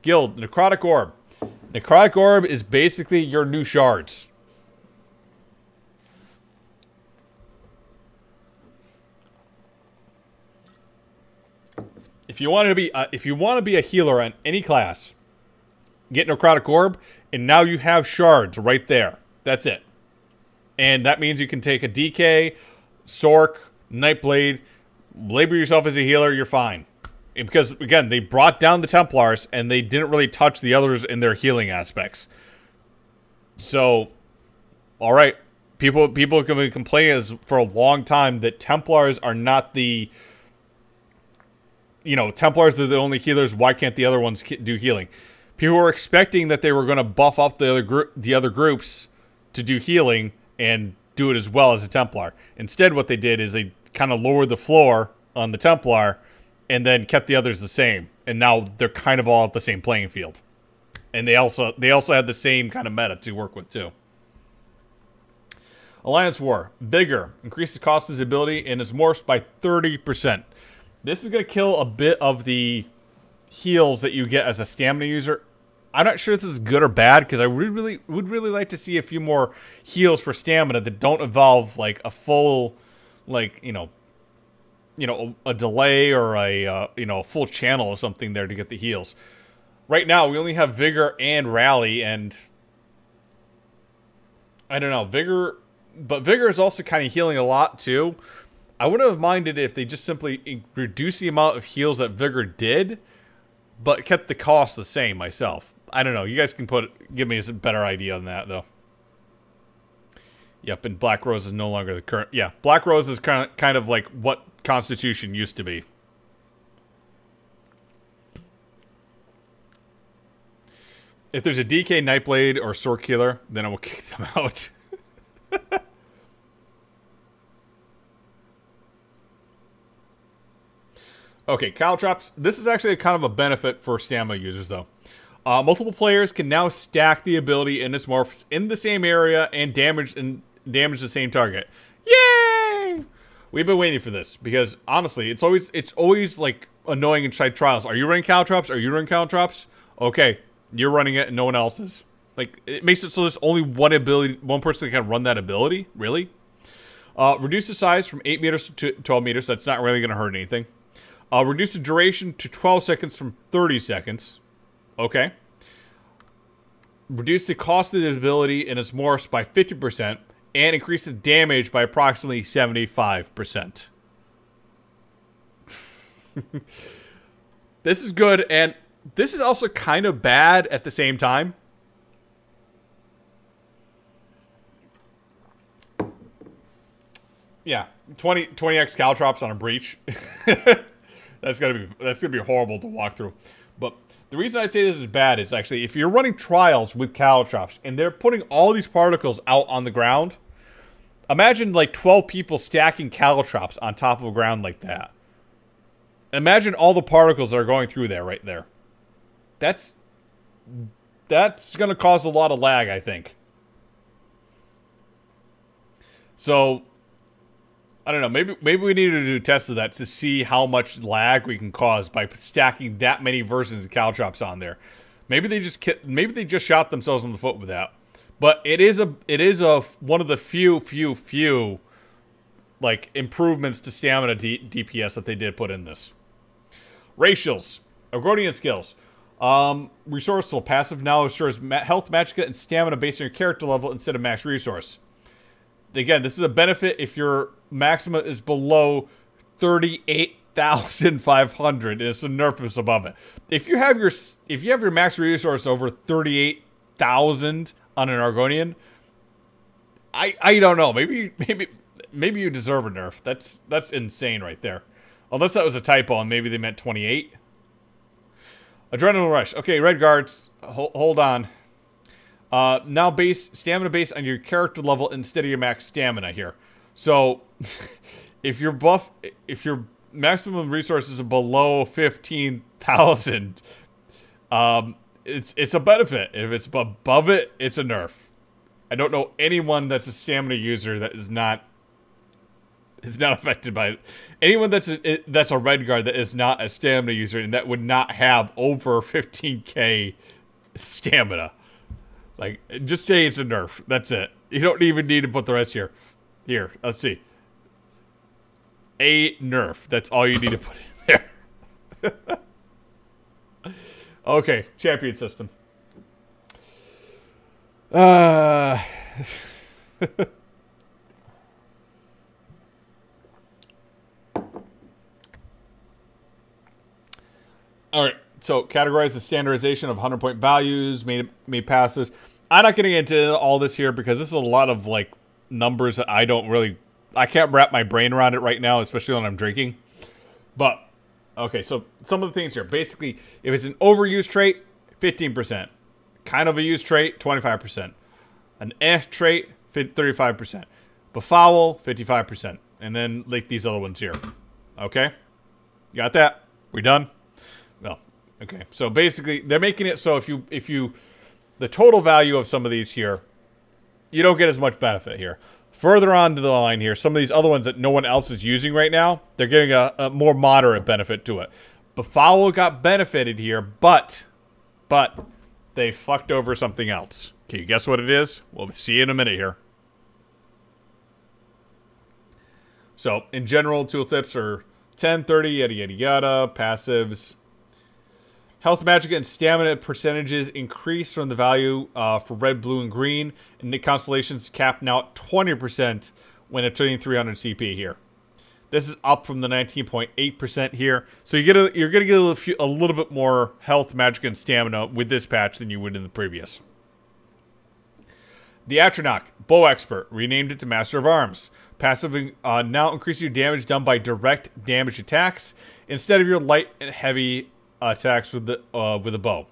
Guild necrotic orb. Necrotic orb is basically your new shards. If you want to be a, if you want to be a healer on any class, get necrotic orb, and now you have shards right there. That's it. And that means you can take a DK, Sork, Nightblade, labor yourself as a healer, you're fine. Because, again, they brought down the Templars, and they didn't really touch the others in their healing aspects. So, all right. People people can complain complaining for a long time that Templars are not the you know, Templars are the only healers. Why can't the other ones do healing? People were expecting that they were going to buff up the other the other groups to do healing, and do it as well as a Templar. Instead, what they did is they kind of lowered the floor on the Templar and then kept the others the same. And now they're kind of all at the same playing field. And they also they also had the same kind of meta to work with too. Alliance War, bigger, increase the cost of his ability, and is morphed by 30%. This is going to kill a bit of the heals that you get as a stamina user I'm not sure if this is good or bad because I would really would really like to see a few more heals for stamina that don't involve like a full, like you know, you know, a, a delay or a uh, you know a full channel or something there to get the heals. Right now we only have vigor and rally, and I don't know vigor, but vigor is also kind of healing a lot too. I wouldn't have minded if they just simply reduced the amount of heals that vigor did, but kept the cost the same myself. I don't know. You guys can put give me a better idea on that though. Yep, and Black Rose is no longer the current. Yeah, Black Rose is kind of, kind of like what Constitution used to be. If there's a DK Nightblade or Sword Killer, then I will kick them out. okay, Caltrops. This is actually kind of a benefit for Stamina users, though. Uh, multiple players can now stack the ability in morphs in the same area and damage and damage the same target. Yay! We've been waiting for this because honestly, it's always it's always like annoying inside trials. Are you running caltrops? Are you running caltrops? Okay, you're running it and no one else is. Like it makes it so there's only one ability, one person can run that ability. Really? Uh, reduce the size from 8 meters to 12 meters. That's not really going to hurt anything. Uh, reduce the duration to 12 seconds from 30 seconds. Okay. Reduce the cost of the ability and its morphs by 50% and increase the damage by approximately 75%. this is good, and this is also kind of bad at the same time. Yeah, 20, 20x caltrops on a breach. that's gonna be that's gonna be horrible to walk through. The reason I say this is bad is actually if you're running trials with caltrops and they're putting all these particles out on the ground, imagine like 12 people stacking caltrops on top of ground like that. Imagine all the particles that are going through there right there. That's that's going to cause a lot of lag, I think. So I don't know. Maybe maybe we need to do tests of that to see how much lag we can cause by stacking that many versions of Caltrops on there. Maybe they just maybe they just shot themselves in the foot with that. But it is a it is a one of the few few few like improvements to stamina D DPS that they did put in this. Racials, Agronian skills. Um, resourceful, passive knowledge stores health, magicka, and stamina based on your character level instead of max resource. Again, this is a benefit if you're Maxima is below 38,500. It's a nerf is above it. If you have your if you have your max resource over 38,000 on an Argonian, I I don't know. Maybe maybe maybe you deserve a nerf. That's that's insane right there. Unless that was a typo and maybe they meant 28. Adrenaline rush. Okay, red guards, ho hold on. Uh, now base stamina based on your character level instead of your max stamina here. So if your buff, if your maximum resources are below fifteen thousand, um, it's it's a benefit. If it's above it, it's a nerf. I don't know anyone that's a stamina user that is not is not affected by it. anyone that's a, that's a red guard that is not a stamina user and that would not have over 15k stamina. Like just say it's a nerf. That's it. You don't even need to put the rest here. Here, let's see a nerf. That's all you need to put in there. okay, champion system. Uh... All right. So categorize the standardization of 100 point values, made made passes. I'm not getting into all this here because this is a lot of like numbers that I don't really I can't wrap my brain around it right now, especially when I'm drinking. But okay, so some of the things here. Basically, if it's an overused trait, 15%. Kind of a used trait, 25%. An eh trait, 35%. Befoul, 55%. And then like these other ones here. Okay? Got that? We done? Well, okay. So basically, they're making it so if you if you the total value of some of these here, you don't get as much benefit here further on to the line here, some of these other ones that no one else is using right now, they're getting a, a more moderate benefit to it. Buffalo got benefited here, but, but they fucked over something else. Can you guess what it is? We'll see you in a minute here. So, in general, tooltips are 10, 30, yada, yada, yada, passives, Health, magic, and stamina percentages increase from the value uh, for red, blue, and green. And the constellations cap now at 20% when attaining 300 CP here. This is up from the 19.8% here. So you get a, you're going to get a, few, a little bit more health, magic, and stamina with this patch than you would in the previous. The Atronach, Bow Expert, renamed it to Master of Arms. Passive uh, now increases your damage done by direct damage attacks instead of your light and heavy attacks with the uh, with a bow.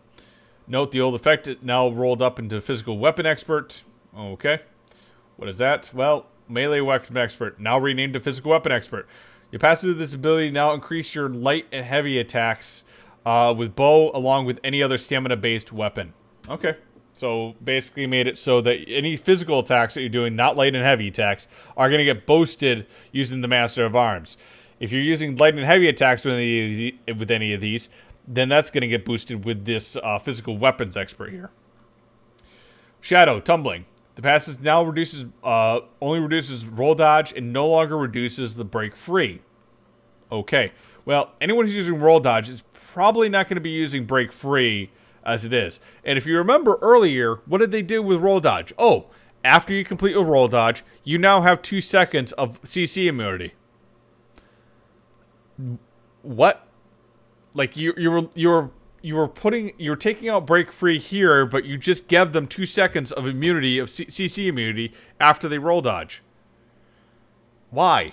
Note the old effect now rolled up into physical weapon expert. Okay, what is that? Well, melee weapon expert now renamed to physical weapon expert. Your passive into this ability now increase your light and heavy attacks uh, with bow along with any other stamina based weapon. Okay. So basically made it so that any physical attacks that you're doing, not light and heavy attacks, are going to get boosted using the Master of Arms. If you're using light and heavy attacks with the, with any of these, then that's going to get boosted with this uh, physical weapons expert here. Shadow, tumbling. The passive now reduces, uh, only reduces roll dodge and no longer reduces the break free. Okay. Well, anyone who's using roll dodge is probably not going to be using break free as it is. And if you remember earlier, what did they do with roll dodge? Oh, after you complete a roll dodge, you now have two seconds of CC immunity. What? Like you you were you were you were putting you were taking out break free here, but you just gave them two seconds of immunity of C CC immunity after they roll dodge. Why?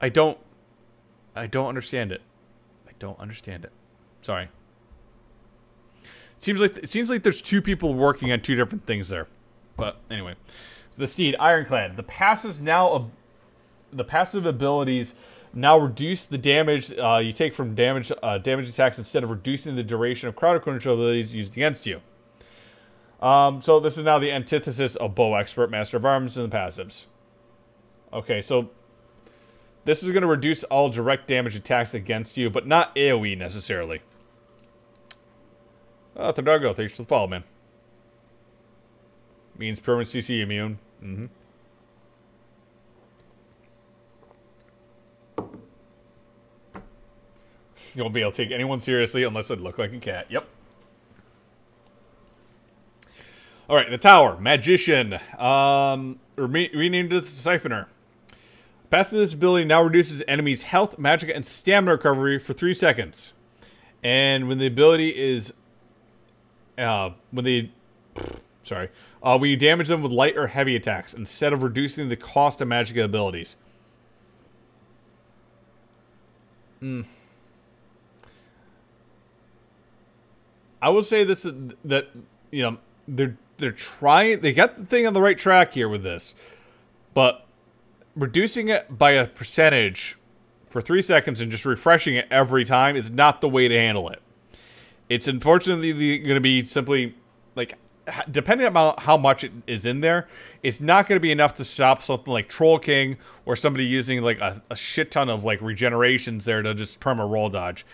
I don't. I don't understand it. I don't understand it. Sorry. It seems like it seems like there's two people working on two different things there, but anyway, the Steed Ironclad. The passes now. The passive abilities now reduce the damage uh, you take from damage uh, damage attacks instead of reducing the duration of crowd control abilities used against you. Um, so this is now the antithesis of bow expert, master of arms, and the passives. Okay, so this is going to reduce all direct damage attacks against you, but not AoE necessarily. Oh, uh, Thundargo, thanks for the follow, man. Means permanent CC immune. Mm-hmm. won't be able to take anyone seriously unless it look like a cat. Yep. All right, the tower, magician, um, re renamed the siphoner. Passing this ability now reduces enemies' health, magic, and stamina recovery for three seconds, and when the ability is, uh, when the, sorry, uh, when you damage them with light or heavy attacks, instead of reducing the cost of magic abilities. Hmm. I will say this that you know they're they're trying they got the thing on the right track here with this, but reducing it by a percentage for three seconds and just refreshing it every time is not the way to handle it. It's unfortunately going to be simply like depending on how much it is in there, it's not going to be enough to stop something like Troll King or somebody using like a, a shit ton of like regenerations there to just perma roll dodge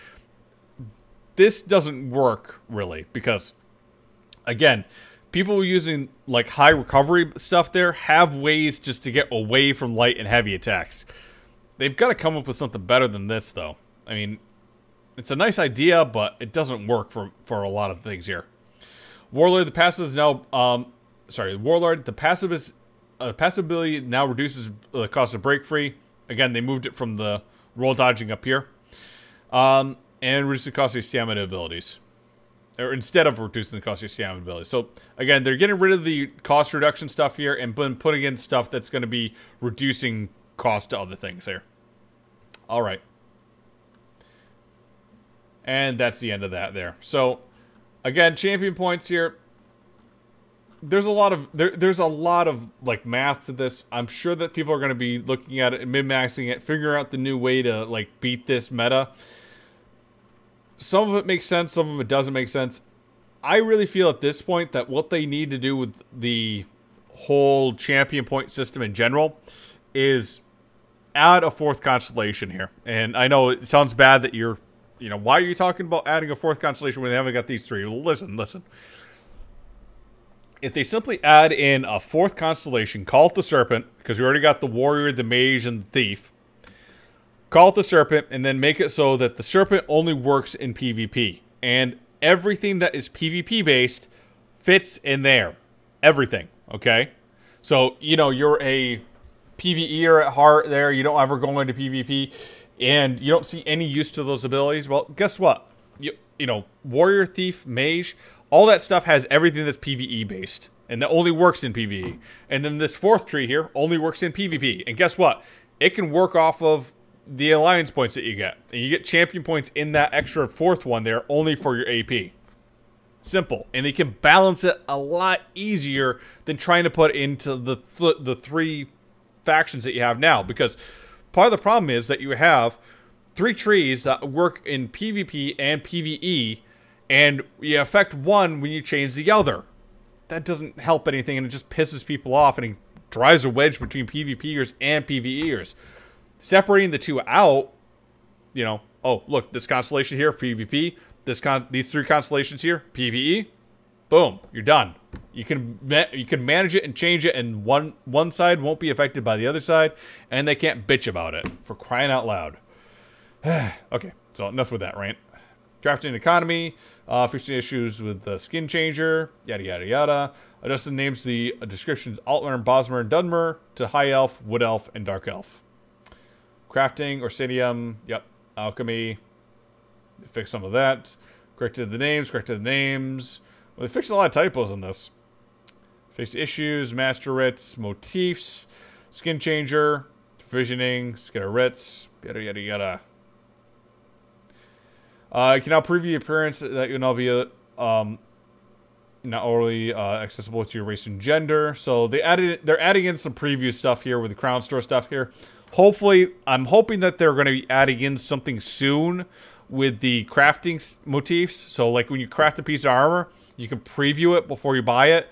this doesn't work really because, again, people using like high recovery stuff there have ways just to get away from light and heavy attacks. They've got to come up with something better than this, though. I mean, it's a nice idea, but it doesn't work for, for a lot of things here. Warlord, the passive is now, um, sorry, Warlord, the passive is, uh, passive ability now reduces the cost of break free. Again, they moved it from the roll dodging up here. Um, and reduce the cost of your stamina abilities. Or instead of reducing the cost of your stamina abilities. So again, they're getting rid of the cost reduction stuff here and putting in stuff that's going to be reducing cost to other things here. All right. And that's the end of that there. So again, champion points here. There's a lot of there, there's a lot of like math to this. I'm sure that people are going to be looking at it and min-maxing it, figuring out the new way to like beat this meta some of it makes sense, some of it doesn't make sense. I really feel at this point that what they need to do with the whole champion point system in general is add a fourth constellation here. And I know it sounds bad that you're, you know, why are you talking about adding a fourth constellation when they haven't got these three? Listen, listen. If they simply add in a fourth constellation, call it the Serpent, because we already got the Warrior, the Mage, and the Thief Call it the serpent and then make it so that the serpent only works in PvP. And everything that is PvP based fits in there. Everything. Okay? So, you know, you're a PvEer at heart there. You don't ever go into PvP and you don't see any use to those abilities. Well, guess what? You, you know, warrior, thief, mage, all that stuff has everything that's PvE based and that only works in PvE. And then this fourth tree here only works in PvP. And guess what? It can work off of the alliance points that you get. And you get champion points in that extra fourth one there only for your AP. Simple. And you can balance it a lot easier than trying to put into the, th the three factions that you have now. Because part of the problem is that you have three trees that work in PvP and PvE. And you affect one when you change the other. That doesn't help anything and it just pisses people off and it drives a wedge between PvPers and PvEers. Separating the two out, you know, oh, look, this constellation here, PvP, this con these three constellations here, PvE, boom, you're done. You can you can manage it and change it, and one one side won't be affected by the other side, and they can't bitch about it for crying out loud. okay, so enough with that rant. Crafting economy, uh, fixing issues with the skin changer, yada yada yada. Adjusted names the descriptions Altmer and Bosmer and Dunmer to High Elf, Wood Elf, and Dark Elf. Crafting, Orsidium, yep. Alchemy. fixed some of that. Corrected the names, corrected the names. Well, they fixed a lot of typos in this. Fixed issues, master writs, motifs, skin changer, visioning, skinner writs, yada yada yada. Uh, you can now preview the appearance that will now be um, not only uh, accessible to your race and gender. So they added, they're adding in some preview stuff here with the crown store stuff here hopefully, I'm hoping that they're going to be adding in something soon with the crafting motifs. So, like when you craft a piece of armor, you can preview it before you buy it.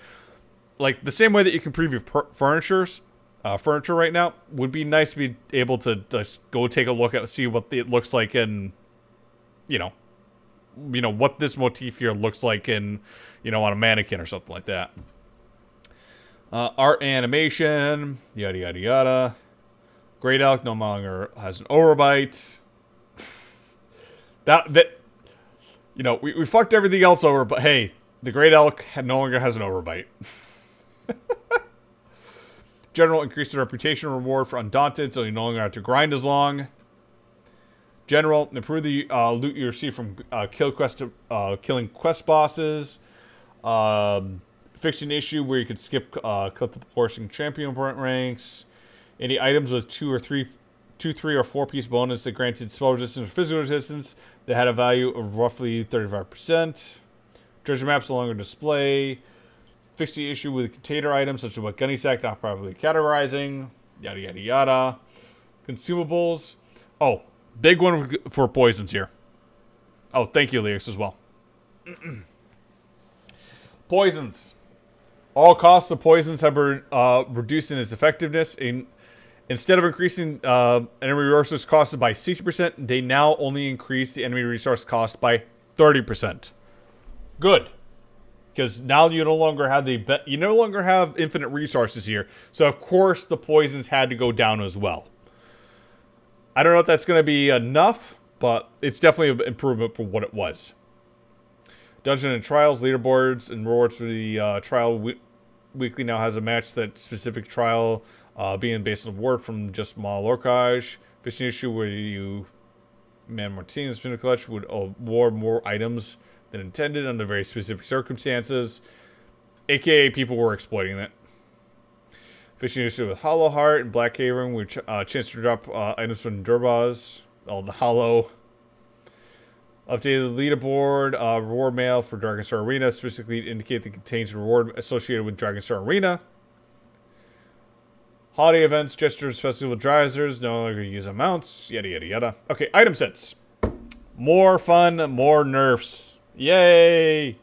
Like the same way that you can preview furnitures, uh, furniture right now would be nice to be able to just go take a look at see what it looks like and you know, you know what this motif here looks like in, you know, on a mannequin or something like that. Uh, art animation, yada yada yada. Great Elk no longer has an overbite. that that you know, we, we fucked everything else over, but hey, the Great Elk no longer has an overbite. General increased the reputation reward for Undaunted, so you no longer have to grind as long. General, improve the uh, loot you receive from uh, kill quest to, uh, killing quest bosses. Um, fixed an issue where you could skip uh, clip the proportion champion ranks. Any items with two or three, two, three or four piece bonus that granted spell resistance or physical resistance that had a value of roughly 35%. Treasure maps no longer display. Fix the issue with container items such as what gunny sack not properly categorizing. Yada yada yada. Consumables. Oh, big one for poisons here. Oh, thank you, Lyrics, as well. poisons. All costs of poisons have been uh, reduced in its effectiveness. In Instead of increasing uh, enemy resources costs by 60%, they now only increase the enemy resource cost by 30%. Good. Because now you no longer have the you no longer have infinite resources here. So of course the poisons had to go down as well. I don't know if that's going to be enough, but it's definitely an improvement from what it was. Dungeon and Trials leaderboards and rewards for the uh, trial we weekly now has a match that specific trial uh, being based on word from just Malorkaj. Fishing issue where you, Man Martinez, the Collection would award more items than intended under very specific circumstances. AKA, people were exploiting that. Fishing issue with Hollow Heart and Black Haven, which uh, chance to drop uh, items from Durbaz, all the Hollow. Updated leaderboard, uh, reward mail for Dragon Star Arena, specifically indicate that contains reward associated with Dragon Star Arena. Holiday events, gestures, festival drivers, no longer use amounts, yada yada yada. Okay, item sets. More fun, more nerfs. Yay!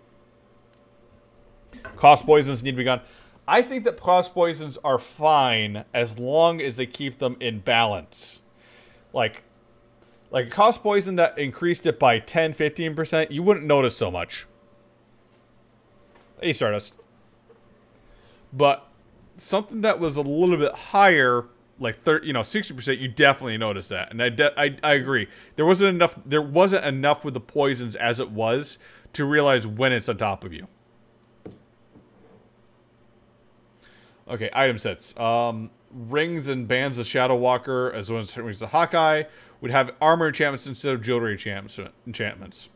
Cost poisons need to be gone. I think that cost poisons are fine as long as they keep them in balance. Like, like cost poison that increased it by 10, 15%, you wouldn't notice so much. Hey, Stardust. But something that was a little bit higher, like 30, you know, 60%, you definitely notice that. And I, I, I agree. There wasn't enough, there wasn't enough with the poisons as it was to realize when it's on top of you. Okay, item sets. Um, rings and bands the Shadow Walker, as well as rings the Hawkeye, would have armor enchantments instead of jewelry enchantments.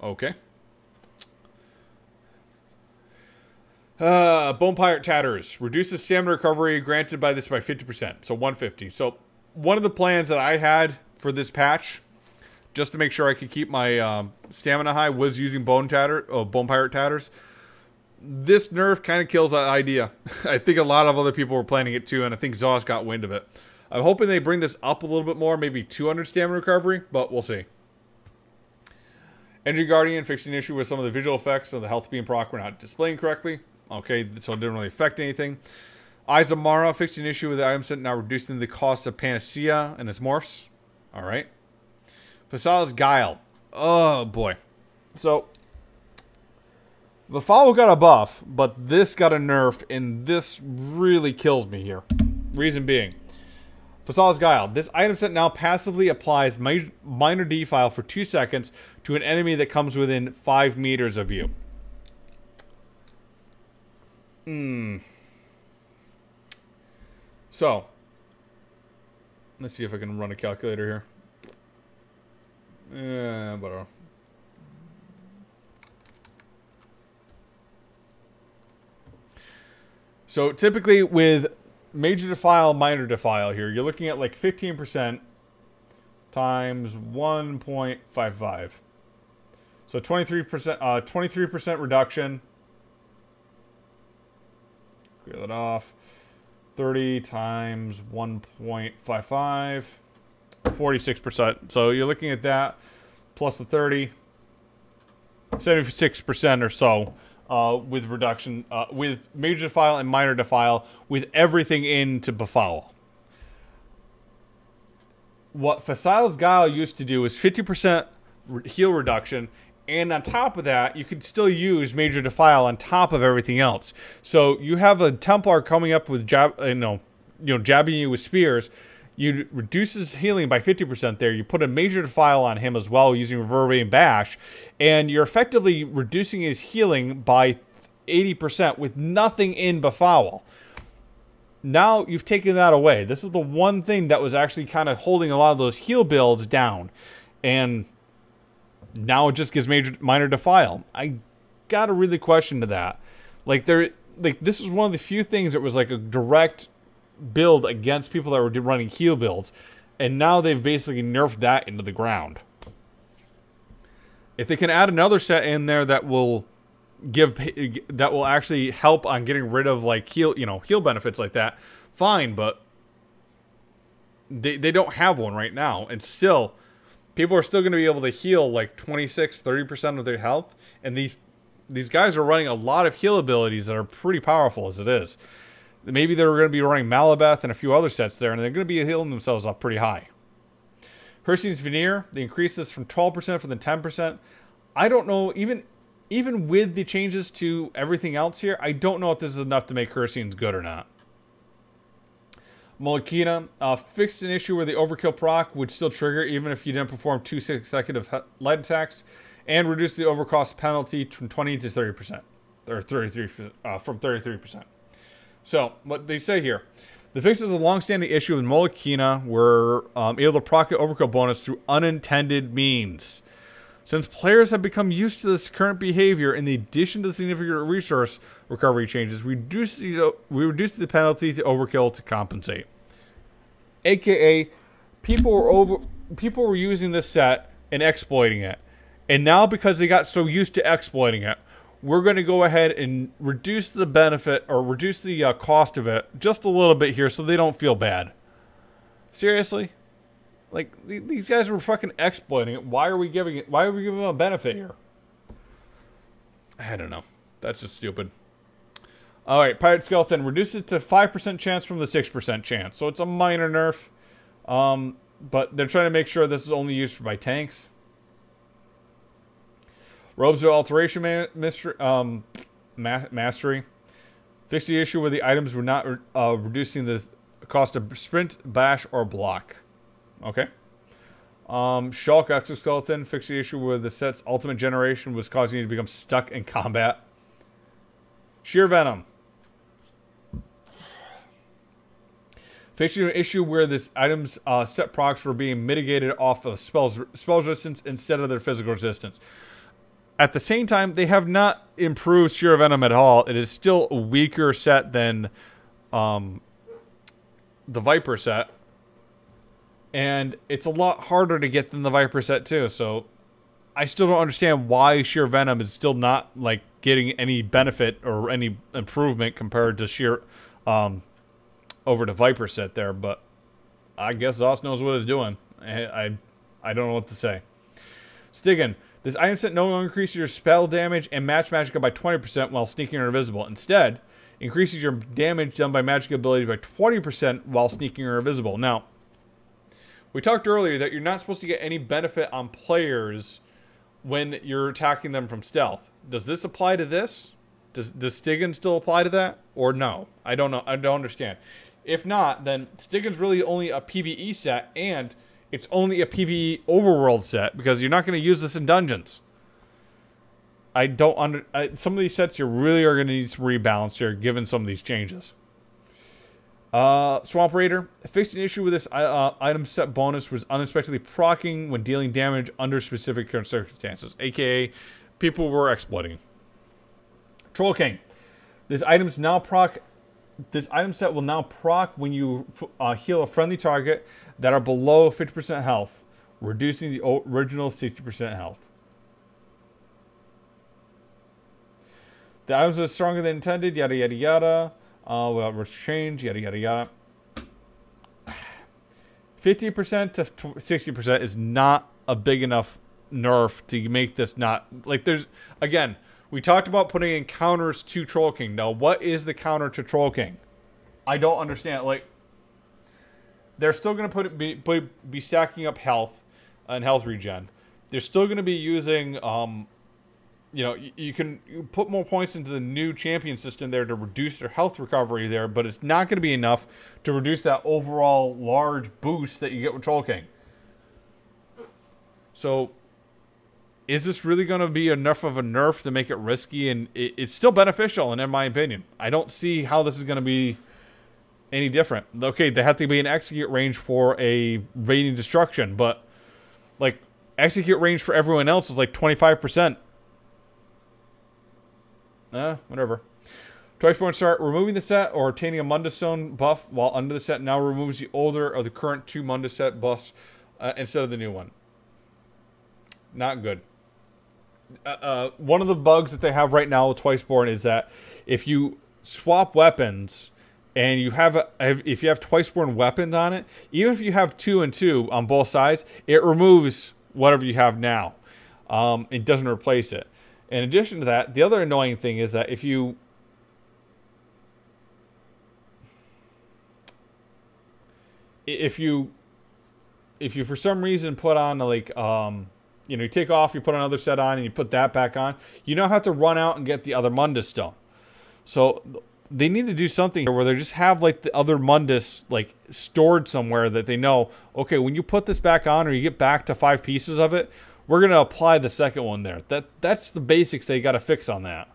Okay. Uh, Bone Pirate Tatters. Reduces stamina recovery granted by this by 50%. So 150. So one of the plans that I had for this patch, just to make sure I could keep my um, stamina high, was using Bone Tatter, uh, Bone Pirate Tatters. This nerf kind of kills that idea. I think a lot of other people were planning it too, and I think Zos got wind of it. I'm hoping they bring this up a little bit more, maybe 200 stamina recovery, but we'll see. Engine Guardian fixed an issue with some of the visual effects of the health being proc were not displaying correctly. Okay, so it didn't really affect anything. Izamara fixed an issue with the item set, now reducing the cost of Panacea and its morphs. All right. Vassal's Guile. Oh, boy. So, the got a buff, but this got a nerf, and this really kills me here. Reason being, Vassal's Guile. This item set now passively applies minor defile for two seconds to an enemy that comes within five meters of you. Hmm. So, let's see if I can run a calculator here. Yeah, whatever. Uh, so typically with major defile, minor defile here, you're looking at like 15% times 1.55. So 23%, uh, 23% reduction Clear that off. 30 times 1.55, 46%. So you're looking at that plus the 30, 76% or so uh, with reduction, uh, with major defile and minor defile, with everything into befoul. What Facile's Guile used to do was 50% heal reduction and on top of that, you could still use Major Defile on top of everything else. So you have a Templar coming up with jab, you uh, know, you know, jabbing you with spears. You reduces healing by 50% there. You put a major defile on him as well using reverberate and bash, and you're effectively reducing his healing by 80% with nothing in befoul now you've taken that away. This is the one thing that was actually kind of holding a lot of those heal builds down. And now it just gives major minor to file. I got a really question to that. Like there, like this is one of the few things that was like a direct build against people that were running heal builds, and now they've basically nerfed that into the ground. If they can add another set in there that will give that will actually help on getting rid of like heal you know heal benefits like that, fine. But they they don't have one right now, and still people are still going to be able to heal like 26, 30% of their health. And these these guys are running a lot of heal abilities that are pretty powerful as it is. Maybe they're going to be running Malabeth and a few other sets there, and they're going to be healing themselves up pretty high. Herstein's Veneer, the increases from 12% from the 10%. I don't know, even even with the changes to everything else here, I don't know if this is enough to make Herstein's good or not. Molokina uh, fixed an issue where the overkill proc would still trigger even if you didn't perform two consecutive lead attacks, and reduced the overcost penalty from 20 to 30 percent, or 33 uh, from 33 percent. So what they say here, the fixes of the long-standing issue with Molokina were um, able to proc the overkill bonus through unintended means. Since players have become used to this current behavior, in addition to the significant resource recovery changes, we the, we uh, reduced the penalty to overkill to compensate aka people were over people were using this set and exploiting it. And now because they got so used to exploiting it, we're going to go ahead and reduce the benefit or reduce the uh, cost of it just a little bit here so they don't feel bad. Seriously? Like th these guys were fucking exploiting it. Why are we giving it why are we giving them a benefit here? I don't know. That's just stupid. All right, Pirate Skeleton. Reduce it to 5% chance from the 6% chance. So it's a minor nerf. Um, but they're trying to make sure this is only used by tanks. Robes of Alteration ma mystery, um, ma Mastery. Fix the issue where the items were not re uh, reducing the cost of sprint, bash, or block. Okay. Um, Shulk Exoskeleton. Fix the issue where the set's ultimate generation was causing you to become stuck in combat. Sheer Venom. Facing an issue where this item's uh, set procs were being mitigated off of spells, spells resistance instead of their physical resistance. At the same time, they have not improved Sheer Venom at all. It is still a weaker set than um, the Viper set. And it's a lot harder to get than the Viper set too, so I still don't understand why Sheer Venom is still not like getting any benefit or any improvement compared to Sheer um, over to Viper set there, but I guess Zoss knows what he's doing. I, I, I don't know what to say. Stiggin, this item set no longer increases your spell damage and match magicka by 20% while sneaking or invisible. Instead, increases your damage done by magic abilities by 20% while sneaking or invisible. Now, we talked earlier that you're not supposed to get any benefit on players when you're attacking them from stealth. Does this apply to this? Does does Stiggin still apply to that? Or no? I don't know. I don't understand. If not, then Stiggin's really only a PvE set, and it's only a PvE overworld set because you're not going to use this in dungeons. I don't under I, some of these sets you really are going to need some rebalance here given some of these changes. Uh, Swamp Raider fixed an issue with this uh, uh item set bonus was unexpectedly proccing when dealing damage under specific circumstances, aka people were exploiting. Troll King. This item's now proc this item set will now proc when you uh, heal a friendly target that are below 50% health, reducing the original 60% health. The items are stronger than intended, yada yada yada. Uh, we risk change, yada yada yada. 50% to 60% is not a big enough nerf to make this not like there's again we talked about putting in counters to Troll King. Now, what is the counter to Troll King? I don't understand. Like, they're still going to put be, be stacking up health and health regen. They're still going to be using, um, you know, you, you can put more points into the new champion system there to reduce their health recovery there, but it's not going to be enough to reduce that overall large boost that you get with Troll King. So is this really going to be enough of a nerf to make it risky? And it, it's still beneficial, and in my opinion, I don't see how this is going to be any different. Okay, they have to be an execute range for a raiding destruction, but like execute range for everyone else is like 25%. Eh, whatever. Twice point start removing the set or obtaining a Mundusone buff while under the set now removes the older of the current two Mundus set buffs uh, instead of the new one. Not good. Uh, uh, one of the bugs that they have right now with Twiceborn is that if you swap weapons and you have a, if you have Twiceborn weapons on it, even if you have two and two on both sides, it removes whatever you have now. Um, it doesn't replace it. In addition to that, the other annoying thing is that if you if you if you for some reason put on like um you know, you take off, you put another set on, and you put that back on. You now have to run out and get the other Mundus stone. So they need to do something where they just have like the other Mundus like stored somewhere that they know, okay, when you put this back on or you get back to five pieces of it, we're gonna apply the second one there. That that's the basics they gotta fix on that.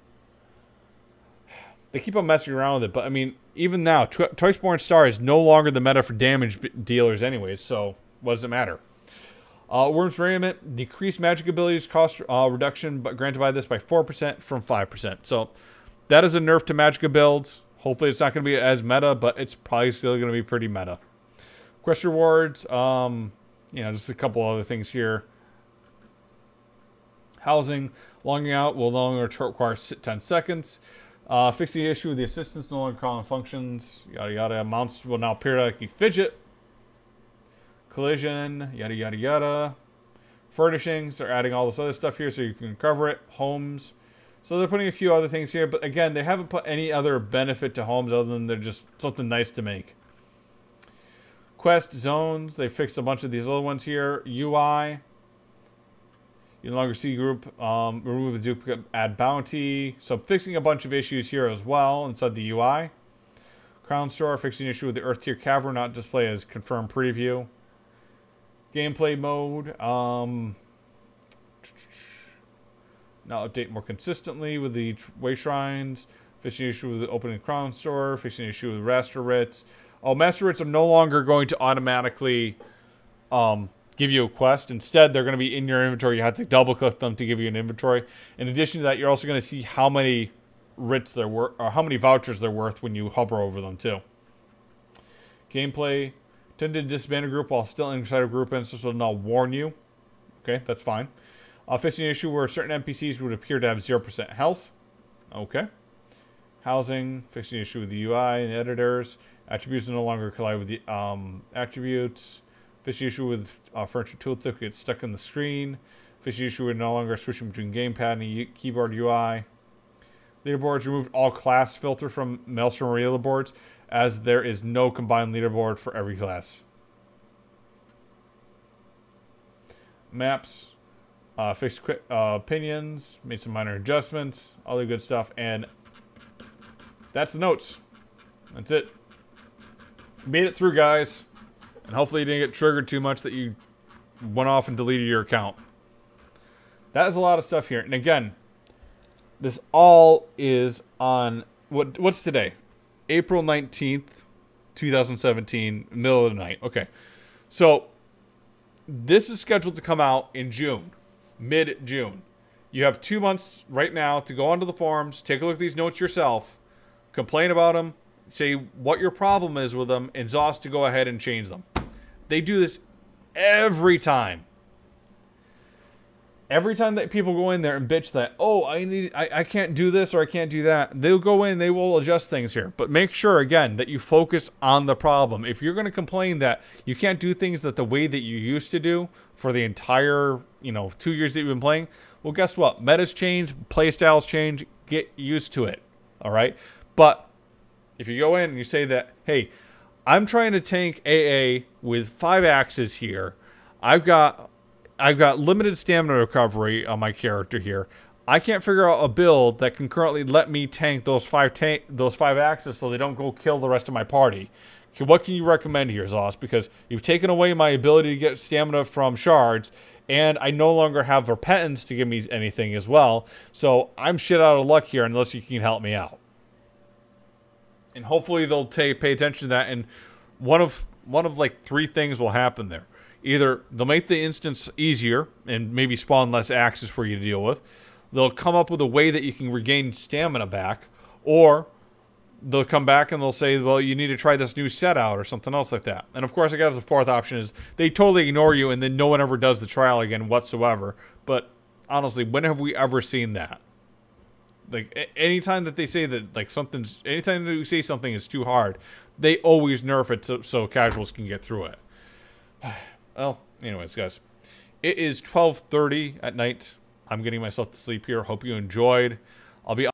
They keep on messing around with it, but I mean, even now, Twice Born Star is no longer the meta for damage dealers, anyways. So what does it matter? Uh, Worm's Raiment, decreased magic abilities cost uh, reduction but granted by this by 4% from 5%. So that is a nerf to magic builds. Hopefully it's not going to be as meta, but it's probably still going to be pretty meta. Quest rewards, um, you know, just a couple other things here. Housing, longing out will no longer require 10 seconds. Uh, fixing the issue with the assistance no longer calling functions, yada yada. Mounts will now periodically fidget collision, yada, yada, yada. Furnishings, they're adding all this other stuff here so you can cover it. Homes. So they're putting a few other things here, but again, they haven't put any other benefit to homes other than they're just something nice to make. Quest zones, they fixed a bunch of these little ones here. UI, you no longer see group, um, remove the duplicate, add bounty. So fixing a bunch of issues here as well inside the UI. Crown Store, fixing issue with the Earth Tier Cavern, not display as confirmed preview. Gameplay mode. Um, now update more consistently with the way shrines. Fishing issue with the opening crown store. Fishing issue with raster writs. Oh, master writs are no longer going to automatically um, give you a quest. Instead, they're going to be in your inventory. You have to double click them to give you an inventory. In addition to that, you're also going to see how many writs there were or how many vouchers they're worth when you hover over them too. Gameplay Tend to disband a group while still inside a group, and this will not warn you. Okay, that's fine. Uh, facing an issue where certain NPCs would appear to have 0% health. Okay. Housing, fixing an issue with the UI and the editors. Attributes no longer collide with the um, attributes. Fixing issue with uh, furniture tooltip gets stuck on the screen. Fixing issue with no longer switching between gamepad and keyboard UI. Leaderboards removed all class filter from Maelstrom leaderboards as there is no combined leaderboard for every class. Maps, uh, fixed uh, opinions, made some minor adjustments, all the good stuff, and that's the notes. That's it. Made it through, guys, and hopefully you didn't get triggered too much that you went off and deleted your account. That is a lot of stuff here, and again, this all is on what what's today April 19th, 2017, middle of the night. Okay. So this is scheduled to come out in June, mid June. You have two months right now to go onto the forums, take a look at these notes yourself, complain about them, say what your problem is with them, and Zoss to go ahead and change them. They do this every time every time that people go in there and bitch that, oh, I need, I, I can't do this or I can't do that, they'll go in, they will adjust things here. But make sure, again, that you focus on the problem. If you're going to complain that you can't do things that the way that you used to do for the entire, you know, two years that you've been playing, well, guess what? Metas change, play styles change, get used to it. All right. But if you go in and you say that, hey, I'm trying to tank AA with five axes here. I've got I've got limited stamina recovery on my character here. I can't figure out a build that can currently let me tank those five tank those five axes so they don't go kill the rest of my party. What can you recommend here, Zos? Because you've taken away my ability to get stamina from shards, and I no longer have repentance to give me anything as well. So I'm shit out of luck here unless you can help me out. And hopefully they'll take pay attention to that, and one of one of like three things will happen there Either they'll make the instance easier and maybe spawn less axes for you to deal with. They'll come up with a way that you can regain stamina back, or they'll come back and they'll say, well, you need to try this new set out or something else like that. And of course, I guess the fourth option is they totally ignore you and then no one ever does the trial again whatsoever. But honestly, when have we ever seen that? Like anytime that they say that like something's anytime that we say something is too hard, they always nerf it so, so casuals can get through it. Well, anyways, guys, it is 12:30 at night. I'm getting myself to sleep here. Hope you enjoyed. I'll be